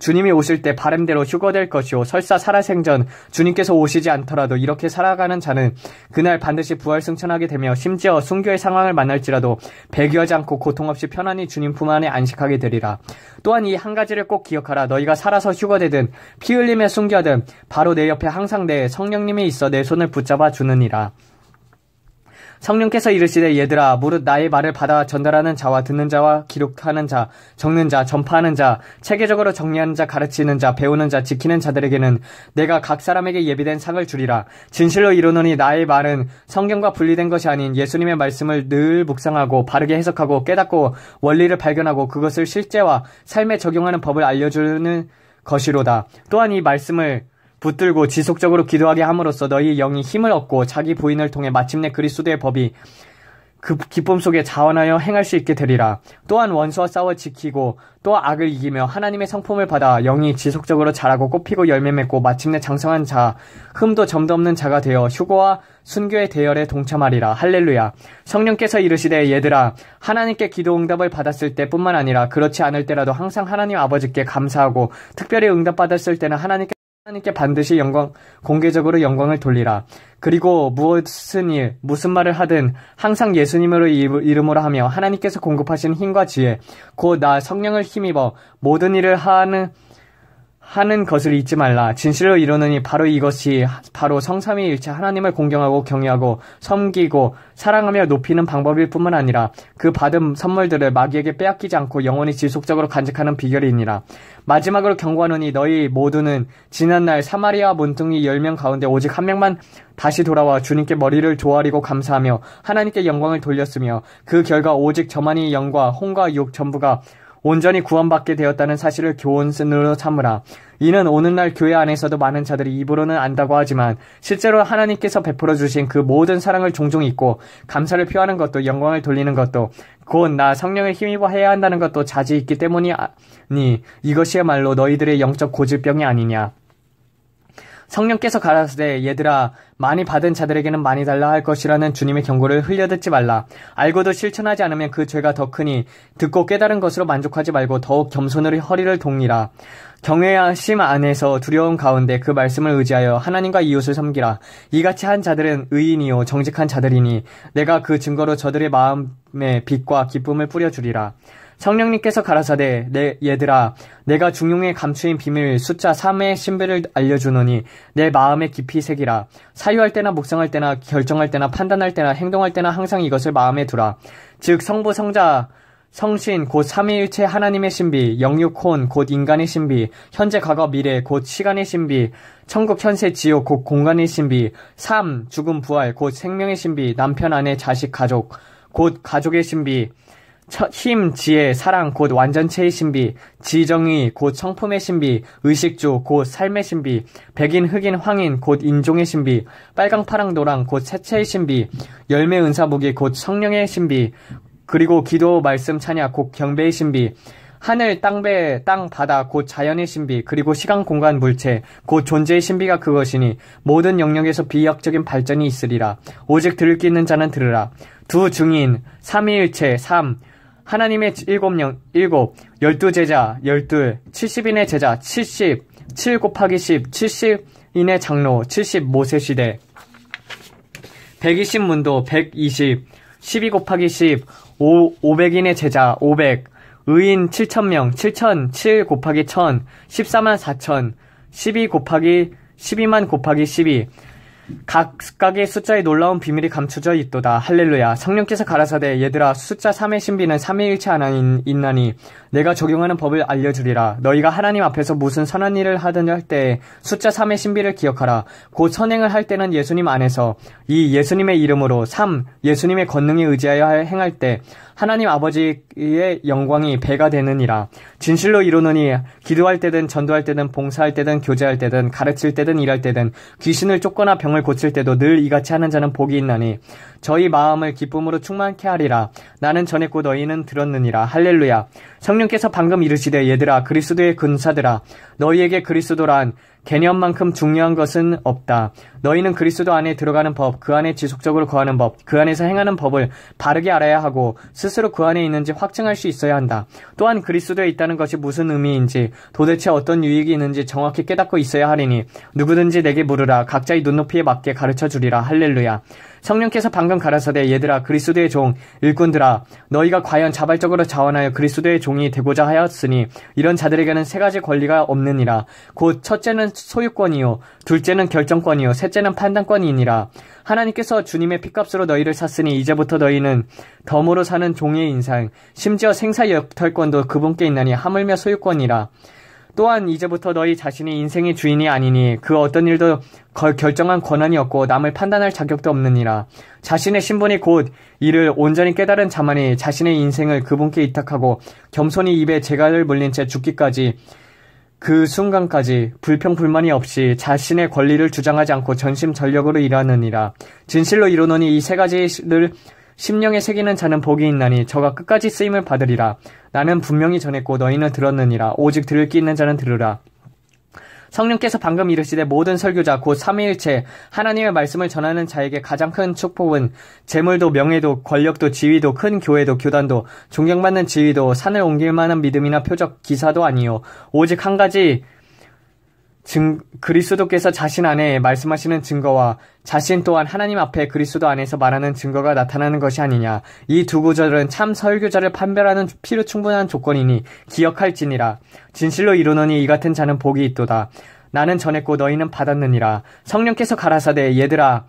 주님이 오실 때 바람대로 휴거될 것이요 설사 살아생전 주님께서 오시지 않더라도 이렇게 살아가는 자는 그날 반드시 부활승천하게 되며 심지어 순교의 상황을 만날지라도 배교하지 않고 고통없이 편안히 주님 품 안에 안식하게 되리라. 또한 이 한 가지를 꼭 기억하라. 너희가 살아서 휴거되든 피 흘림에 숨겨든 바로 내 옆에 항상 내 성령님이 있어 내 손을 붙잡아 주느니라. 성령께서 이르시되 얘들아 무릇 나의 말을 받아 전달하는 자와 듣는 자와 기록하는 자 적는 자 전파하는 자 체계적으로 정리하는 자 가르치는 자 배우는 자 지키는 자들에게는 내가 각 사람에게 예비된 상을 주리라 진실로 이르노니 나의 말은 성경과 분리된 것이 아닌 예수님의 말씀을 늘 묵상하고 바르게 해석하고 깨닫고 원리를 발견하고 그것을 실제와 삶에 적용하는 법을 알려주는 것이로다 또한 이 말씀을 붙들고 지속적으로 기도하게 함으로써 너희 영이 힘을 얻고 자기 부인을 통해 마침내 그리스도의 법이 그 기쁨 속에 자원하여 행할 수 있게 되리라. 또한 원수와 싸워 지키고 또 악을 이기며 하나님의 성품을 받아 영이 지속적으로 자라고 꽃피고 열매 맺고 마침내 장성한 자, 흠도 점도 없는 자가 되어 휴고와 순교의 대열에 동참하리라. 할렐루야. 성령께서 이르시되 얘들아 하나님께 기도 응답을 받았을 때뿐만 아니라 그렇지 않을 때라도 항상 하나님 아버지께 감사하고 특별히 응답 받았을 때는 하나님께 하나님께 반드시 영광, 공개적으로 영광을 돌리라. 그리고 무엇은 일, 무슨 말을 하든 항상 예수님으로 이름으로 하며 하나님께서 공급하신 힘과 지혜, 곧 나 성령을 힘입어 모든 일을 하는 하는 것을 잊지 말라. 진실로 이루느니 바로 이것이 바로 성삼위일체 하나님을 공경하고 경외하고 섬기고 사랑하며 높이는 방법일 뿐만 아니라 그 받은 선물들을 마귀에게 빼앗기지 않고 영원히 지속적으로 간직하는 비결이니라. 마지막으로 경고하노니 너희 모두는 지난날 사마리아 문둥이 열 명 가운데 오직 한 명만 다시 돌아와 주님께 머리를 조아리고 감사하며 하나님께 영광을 돌렸으며 그 결과 오직 저만이 영과 홍과 욕 전부가 온전히 구원받게 되었다는 사실을 교훈으로 삼으라. 이는 오늘날 교회 안에서도 많은 자들이 입으로는 안다고 하지만 실제로 하나님께서 베풀어 주신 그 모든 사랑을 종종 잊고 감사를 표하는 것도 영광을 돌리는 것도 곧 나 성령을 힘입어 해야 한다는 것도 자지 있기 때문이니 아, 이것이야말로 너희들의 영적 고질병이 아니냐. 성령께서 가라사대 얘들아 많이 받은 자들에게는 많이 달라 할 것이라는 주님의 경고를 흘려듣지 말라. 알고도 실천하지 않으면 그 죄가 더 크니 듣고 깨달은 것으로 만족하지 말고 더욱 겸손으로 허리를 동니라 경외심 안에서 두려운 가운데 그 말씀을 의지하여 하나님과 이웃을 섬기라. 이같이 한 자들은 의인이요 정직한 자들이니 내가 그 증거로 저들의 마음에 빛과 기쁨을 뿌려주리라. 성령님께서 가라사대 내 얘들아 내가 중용에 감추인 비밀 숫자 3의 신비를 알려주노니 내 마음에 깊이 새기라 사유할 때나 묵상할 때나 결정할 때나 판단할 때나 행동할 때나 항상 이것을 마음에 두라 즉 성부 성자 성신 곧 삼위일체 하나님의 신비, 영육혼 곧 인간의 신비, 현재 과거 미래 곧 시간의 신비, 천국 현세 지옥 곧 공간의 신비, 삶 죽음 부활 곧 생명의 신비, 남편 아내 자식 가족 곧 가족의 신비, 힘, 지혜, 사랑 곧 완전체의 신비, 지정의 곧 성품의 신비, 의식주 곧 삶의 신비, 백인, 흑인, 황인 곧 인종의 신비, 빨강, 파랑, 노랑 곧 세체의 신비, 열매, 은사, 무기 곧 성령의 신비, 그리고 기도, 말씀, 찬야 곧 경배의 신비, 하늘, 땅배, 땅, 바다, 곧 자연의 신비, 그리고 시간, 공간, 물체, 곧 존재의 신비가 그것이니 모든 영역에서 비약적인 발전이 있으리라. 오직 들을 끼는 자는 들으라. 두 증인, 삼위일체, 삼, 하나님의 일곱, 영, 일곱, 열두 제자, 열둘, 칠십인의 제자, 칠십, 칠 곱하기 십, 칠십인의 장로, 칠십 모세 시대, 백이십 문도, 백이십, 십이 곱하기 십, 오, 오백인의 제자, 오백, 의인 칠천명, 칠천, 칠 곱하기 천, 십사만 사천, 십이 곱하기, 십이만 곱하기 십이, 각각의 숫자에 놀라운 비밀이 감춰져 있도다. 할렐루야. 성령께서 가라사대 얘들아 숫자 3의 신비는 3의 일체 하나인 있나니 내가 적용하는 법을 알려주리라. 너희가 하나님 앞에서 무슨 선한 일을 하든 할 때에 숫자 3의 신비를 기억하라. 곧 선행을 할 때는 예수님 안에서 이 예수님의 이름으로 3 예수님의 권능에 의지하여 행할 때 하나님 아버지의 영광이 배가 되느니라. 진실로 이루느니 기도할 때든 전도할 때든 봉사할 때든 교제할 때든 가르칠 때든 일할 때든 귀신을 쫓거나 병을 고칠 때도 늘 이같이 하는 자는 복이 있나니 저희 마음을 기쁨으로 충만케 하리라. 나는 전했고 너희는 들었느니라. 할렐루야. 성 성령께서 방금 이르시되 얘들아 그리스도의 근사들아 너희에게 그리스도란 개념만큼 중요한 것은 없다. 너희는 그리스도 안에 들어가는 법, 그 안에 지속적으로 거하는 법, 그 안에서 행하는 법을 바르게 알아야 하고 스스로 그 안에 있는지 확증할 수 있어야 한다. 또한 그리스도에 있다는 것이 무슨 의미인지 도대체 어떤 유익이 있는지 정확히 깨닫고 있어야 하리니 누구든지 내게 물으라 각자의 눈높이에 맞게 가르쳐 주리라 할렐루야. 성령께서 방금 가라사대 얘들아 그리스도의 종 일꾼들아 너희가 과연 자발적으로 자원하여 그리스도의 종이 되고자 하였으니 이런 자들에게는 세 가지 권리가 없느니라 곧 첫째는 소유권이요 둘째는 결정권이요 셋째는 판단권이니라 하나님께서 주님의 피값으로 너희를 샀으니 이제부터 너희는 덤으로 사는 종의 인상 심지어 생사 역탈권도 그분께 있나니 하물며 소유권이라 또한 이제부터 너희 자신이 인생의 주인이 아니니 그 어떤 일도 결정한 권한이 없고 남을 판단할 자격도 없느니라. 자신의 신분이 곧 이를 온전히 깨달은 자만이 자신의 인생을 그분께 이탁하고 겸손히 입에 재갈을 물린 채 죽기까지 그 순간까지 불평 불만이 없이 자신의 권리를 주장하지 않고 전심 전력으로 일하느니라. 진실로 이루노니 이 세 가지를 심령에 새기는 자는 복이 있나니 저가 끝까지 쓰임을 받으리라. 나는 분명히 전했고 너희는 들었느니라. 오직 들을 끼 있는 자는 들으라. 성령께서 방금 이르시되 모든 설교자 곧 삼위일체 하나님의 말씀을 전하는 자에게 가장 큰 축복은 재물도 명예도 권력도 지위도 큰 교회도 교단도 존경받는 지위도 산을 옮길 만한 믿음이나 표적 기사도 아니요 오직 한 가지 증, 그리스도께서 자신 안에 말씀하시는 증거와 자신 또한 하나님 앞에 그리스도 안에서 말하는 증거가 나타나는 것이 아니냐. 이 두 구절은 참 설교자를 판별하는 필요 충분한 조건이니 기억할지니라. 진실로 이루노니 이 같은 자는 복이 있도다. 나는 전했고 너희는 받았느니라. 성령께서 가라사대 얘들아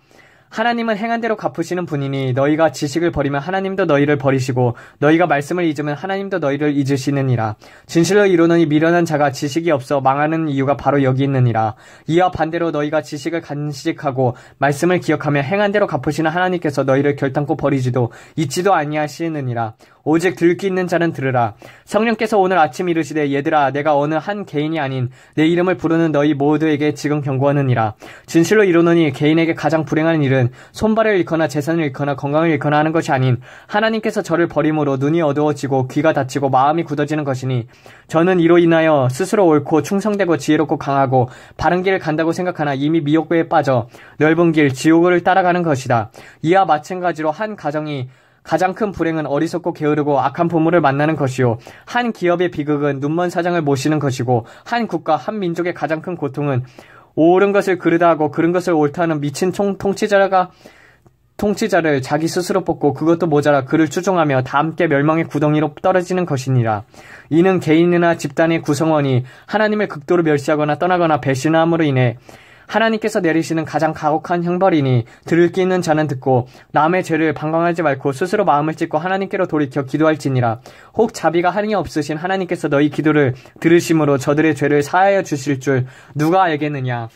하나님은 행한 대로 갚으시는 분이니 너희가 지식을 버리면 하나님도 너희를 버리시고 너희가 말씀을 잊으면 하나님도 너희를 잊으시느니라. 진실로 이루노니 미련한 자가 지식이 없어 망하는 이유가 바로 여기 있느니라. 이와 반대로 너희가 지식을 간식하고 말씀을 기억하며 행한 대로 갚으시는 하나님께서 너희를 결단코 버리지도 잊지도 아니하시느니라. 오직 들기 있는 자는 들으라. 성령께서 오늘 아침 이르시되 얘들아 내가 어느 한 개인이 아닌 내 이름을 부르는 너희 모두에게 지금 경고하느니라. 진실로 이루노니 개인에게 가장 불행한 일은 손발을 잃거나 재산을 잃거나 건강을 잃거나 하는 것이 아닌 하나님께서 저를 버림으로 눈이 어두워지고 귀가 다치고 마음이 굳어지는 것이니 저는 이로 인하여 스스로 옳고 충성되고 지혜롭고 강하고 바른 길을 간다고 생각하나 이미 미혹에 빠져 넓은 길 지옥을 따라가는 것이다. 이와 마찬가지로 한 가정이 가장 큰 불행은 어리석고 게으르고 악한 부모를 만나는 것이요. 한 기업의 비극은 눈먼 사장을 모시는 것이고, 한 국가, 한 민족의 가장 큰 고통은 옳은 것을 그르다 하고, 그른 것을 옳다 하는 미친 통, 통치자가 통치자를 자기 스스로 뽑고 그것도 모자라 그를 추종하며 다 함께 멸망의 구덩이로 떨어지는 것이니라. 이는 개인이나 집단의 구성원이 하나님의 극도로 멸시하거나 떠나거나 배신함으로 인해 하나님께서 내리시는 가장 가혹한 형벌이니 들을 끼 있는 자는 듣고 남의 죄를 방광하지 말고 스스로 마음을 찢고 하나님께로 돌이켜 기도할지니라 혹 자비가 한이 없으신 하나님께서 너희 기도를 들으심으로 저들의 죄를 사하여 주실 줄 누가 알겠느냐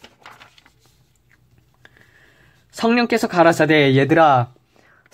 성령께서 가라사대 얘들아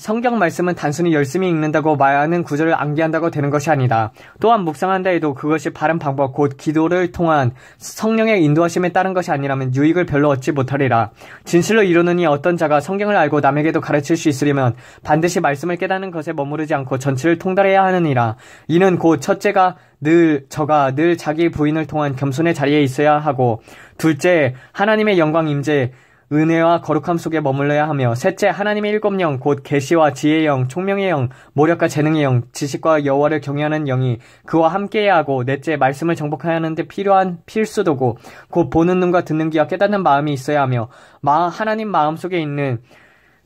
성경 말씀은 단순히 열심히 읽는다고 말하는 구절을 암기한다고 되는 것이 아니다. 또한 묵상한다 해도 그것이 바른 방법, 곧 기도를 통한 성령의 인도하심에 따른 것이 아니라면 유익을 별로 얻지 못하리라. 진실로 이루느니 어떤 자가 성경을 알고 남에게도 가르칠 수 있으려면 반드시 말씀을 깨닫는 것에 머무르지 않고 전체를 통달해야 하느니라. 이는 곧 첫째가 늘 저가 늘 자기 부인을 통한 겸손의 자리에 있어야 하고 둘째 하나님의 영광 임재 은혜와 거룩함 속에 머물러야 하며 셋째 하나님의 일곱 영곧 계시와 지혜의 영, 총명의 영, 모력과 재능의 영, 지식과 여호와를 경외하는 영이 그와 함께해야 하고 넷째 말씀을 정복해야 하는데 필요한 필수도고 곧 보는 눈과 듣는 귀와 깨닫는 마음이 있어야 하며 마 하나님 마음 속에 있는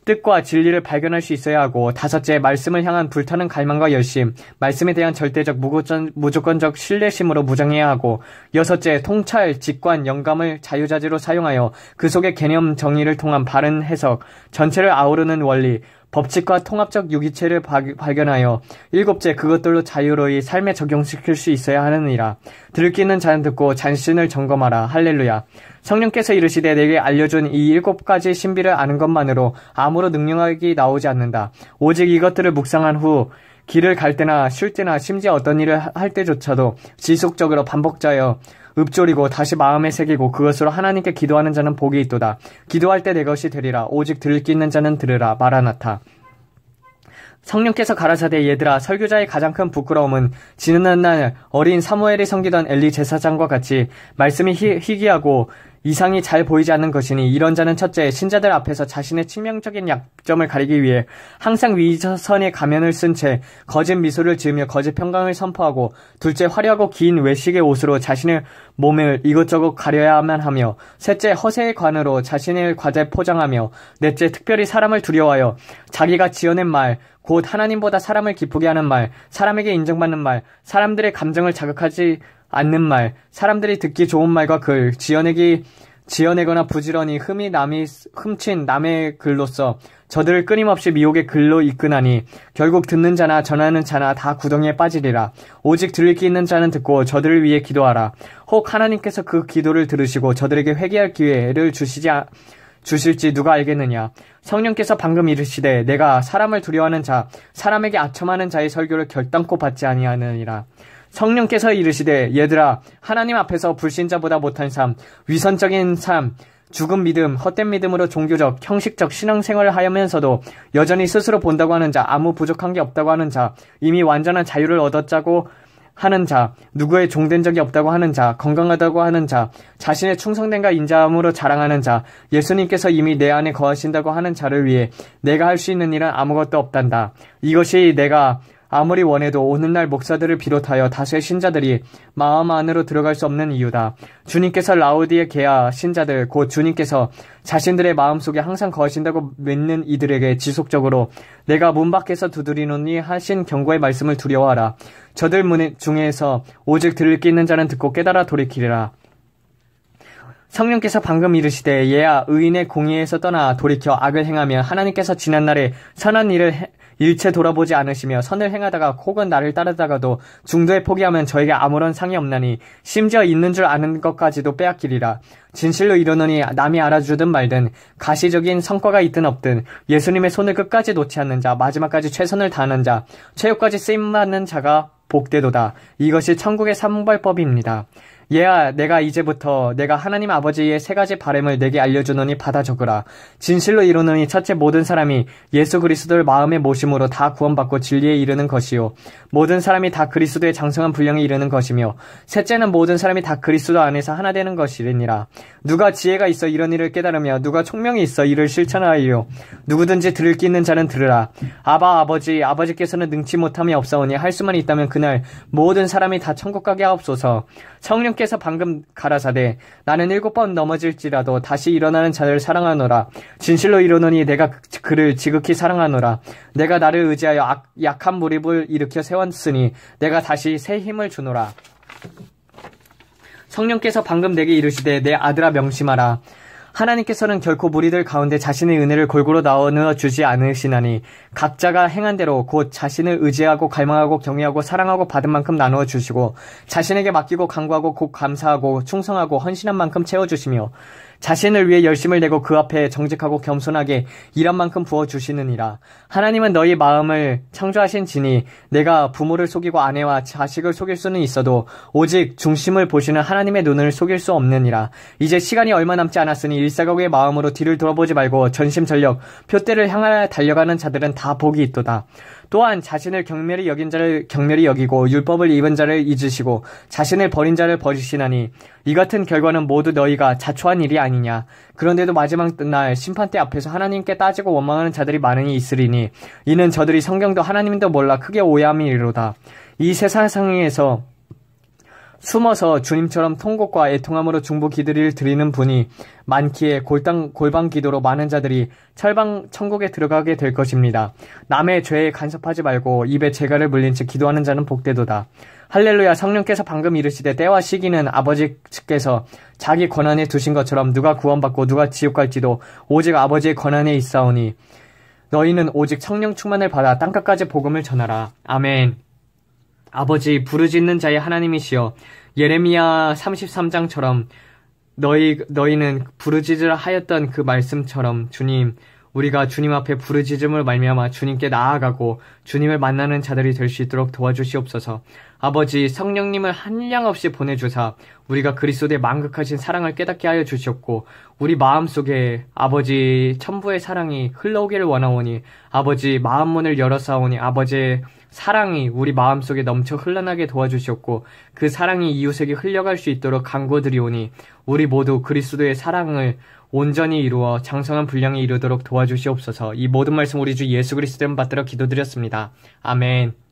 뜻과 진리를 발견할 수 있어야 하고 다섯째 말씀을 향한 불타는 갈망과 열심, 말씀에 대한 절대적 무고전, 무조건적 신뢰심으로 무장해야 하고 여섯째 통찰, 직관, 영감을 자유자재로 사용하여 그 속의 개념 정의를 통한 바른 해석, 전체를 아우르는 원리, 법칙과 통합적 유기체를 발견하여 일곱째 그것들로 자유로이 삶에 적용시킬 수 있어야 하느니라. 들기는자 듣고 잔신을 점검하라. 할렐루야. 성령께서 이르시되 내게 알려준 이 일곱 가지 신비를 아는 것만으로 아무로 능력이 나오지 않는다. 오직 이것들을 묵상한 후 길을 갈 때나 쉴 때나 심지어 어떤 일을 할 때조차도 지속적으로 반복자여 읊조리고 다시 마음에 새기고 그것으로 하나님께 기도하는 자는 복이 있도다. 기도할 때 내 것이 되리라. 오직 들을 끼는 자는 들으라. 마라나타. 성령께서 가라사대 얘들아 설교자의 가장 큰 부끄러움은 지난 날 어린 사무엘이 섬기던 엘리 제사장과 같이 말씀이 희, 희귀하고 이상이 잘 보이지 않는 것이니 이런 자는 첫째 신자들 앞에서 자신의 치명적인 약점을 가리기 위해 항상 위선의 가면을 쓴 채 거짓 미소를 지으며 거짓 평강을 선포하고 둘째 화려하고 긴 외식의 옷으로 자신의 몸을 이것저것 가려야만 하며 셋째 허세의 관으로 자신의 과제 포장하며 넷째 특별히 사람을 두려워하여 자기가 지어낸 말 곧 하나님보다 사람을 기쁘게 하는 말, 사람에게 인정받는 말, 사람들의 감정을 자극하지 않는 말, 사람들이 듣기 좋은 말과 글, 지어내기 지어내거나 부지런히 흠이 남이 흠친 남의 글로써 저들을 끊임없이 미혹의 글로 이끄나니 결국 듣는 자나 전하는 자나 다 구덩이에 빠지리라 오직 들을 기 있는 자는 듣고 저들을 위해 기도하라 혹 하나님께서 그 기도를 들으시고 저들에게 회개할 기회를 주시지 아, 주실지 누가 알겠느냐 성령께서 방금 이르시되 내가 사람을 두려워하는 자 사람에게 아첨하는 자의 설교를 결단코 받지 아니하느니라 성령께서 이르시되 얘들아 하나님 앞에서 불신자보다 못한 삶, 위선적인 삶, 죽은 믿음, 헛된 믿음으로 종교적, 형식적 신앙생활을 하면서도 여전히 스스로 본다고 하는 자, 아무 부족한 게 없다고 하는 자, 이미 완전한 자유를 얻었자고 하는 자, 누구의 종된 적이 없다고 하는 자, 건강하다고 하는 자, 자신의 충성됨과 인자함으로 자랑하는 자, 예수님께서 이미 내 안에 거하신다고 하는 자를 위해 내가 할 수 있는 일은 아무것도 없단다. 이것이 내가 아무리 원해도 오늘날 목사들을 비롯하여 다수의 신자들이 마음 안으로 들어갈 수 없는 이유다. 주님께서 라우디의 개야 신자들 곧 주님께서 자신들의 마음속에 항상 거하신다고 믿는 이들에게 지속적으로 내가 문 밖에서 두드리노니 하신 경고의 말씀을 두려워하라. 저들 문 중에서 오직 들을 끼 있는 자는 듣고 깨달아 돌이키리라. 성령께서 방금 이르시되 예야 의인의 공의에서 떠나 돌이켜 악을 행하면 하나님께서 지난날에 선한 일을 해, 일체 돌아보지 않으시며 선을 행하다가 혹은 나를 따르다가도 중도에 포기하면 저에게 아무런 상이 없나니 심지어 있는 줄 아는 것까지도 빼앗기리라. 진실로 이러노니 남이 알아주든 말든 가시적인 성과가 있든 없든 예수님의 손을 끝까지 놓지 않는 자 마지막까지 최선을 다하는 자 최후까지 쓰임받는 자가 복되도다. 이것이 천국의 삼벌법입니다. 얘야 내가 이제부터 내가 하나님 아버지의 세 가지 바램을 내게 알려주노니 받아 적으라. 진실로 이루노니 첫째 모든 사람이 예수 그리스도를 마음의 모심으로 다 구원받고 진리에 이르는 것이요. 모든 사람이 다 그리스도의 장성한 분량에 이르는 것이며 셋째는 모든 사람이 다 그리스도 안에서 하나 되는 것이니라. 누가 지혜가 있어 이런 일을 깨달으며 누가 총명이 있어 이를 실천하여요 누구든지 들을 끼 있는 자는 들으라. 아바 아버지 아버지께서는 능치 못함이 없사오니 할 수만 있다면 그날 모든 사람이 다 천국 가게 하옵소서. 성령께서 방금 가라사대 나는 일곱 번 넘어질지라도 다시 일어나는 자를 사랑하노라 진실로 이르노니 내가 그, 그를 지극히 사랑하노라 내가 나를 의지하여 악, 약한 무립을 일으켜 세웠으니 내가 다시 새 힘을 주노라 성령께서 방금 내게 이르시되 내 아들아 명심하라 하나님께서는 결코 무리들 가운데 자신의 은혜를 골고루 나누어 주지 않으시나니 각자가 행한 대로 곧 자신을 의지하고 갈망하고 경외하고 사랑하고 받은 만큼 나누어 주시고 자신에게 맡기고 간구하고 곧 감사하고 충성하고 헌신한 만큼 채워 주시며 자신을 위해 열심을 내고 그 앞에 정직하고 겸손하게 일한 만큼 부어주시느니라. 하나님은 너희 마음을 창조하신 지니 내가 부모를 속이고 아내와 자식을 속일 수는 있어도 오직 중심을 보시는 하나님의 눈을 속일 수 없느니라. 이제 시간이 얼마 남지 않았으니 일사각의 마음으로 뒤를 돌아보지 말고 전심전력 표대를 향하여 달려가는 자들은 다 복이 있도다. 또한 자신을 경멸히 여긴 자를 경멸히 여기고 율법을 입은 자를 잊으시고 자신을 버린 자를 버리시나니 이 같은 결과는 모두 너희가 자초한 일이 아니냐 그런데도 마지막 날 심판 대 앞에서 하나님께 따지고 원망하는 자들이 많으니 있으리니 이는 저들이 성경도 하나님도 몰라 크게 오해함이로다 이 세상에서 상 숨어서 주님처럼 통곡과 애통함으로 중보 기도를 드리는 분이 많기에 골당, 골방 기도로 많은 자들이 철방 천국에 들어가게 될 것입니다. 남의 죄에 간섭하지 말고 입에 재갈을 물린 채 기도하는 자는 복되도다. 할렐루야 성령께서 방금 이르시되 때와 시기는 아버지께서 측 자기 권한에 두신 것처럼 누가 구원받고 누가 지옥 갈지도 오직 아버지의 권한에 있사오니 너희는 오직 성령 충만을 받아 땅끝까지 복음을 전하라. 아멘. 아버지 부르짖는 자의 하나님이시여 예레미야 33장처럼 너희 너희는 부르짖으라 하였던 그 말씀처럼 주님 우리가 주님 앞에 부르짖음을 말미암아 주님께 나아가고 주님을 만나는 자들이 될 수 있도록 도와주시옵소서. 아버지 성령님을 한량 없이 보내주사 우리가 그리스도의 망극하신 사랑을 깨닫게 하여 주셨고 우리 마음 속에 아버지 천부의 사랑이 흘러오기를 원하오니 아버지 마음 문을 열어사오니 아버지의 사랑이 우리 마음속에 넘쳐 흘러나게 도와주셨고 그 사랑이 이웃에게 흘려갈 수 있도록 간구드리오니 우리 모두 그리스도의 사랑을 온전히 이루어 장성한 분량에 이르도록 도와주시옵소서. 이 모든 말씀 우리 주 예수 그리스도는 받들어 기도드렸습니다. 아멘.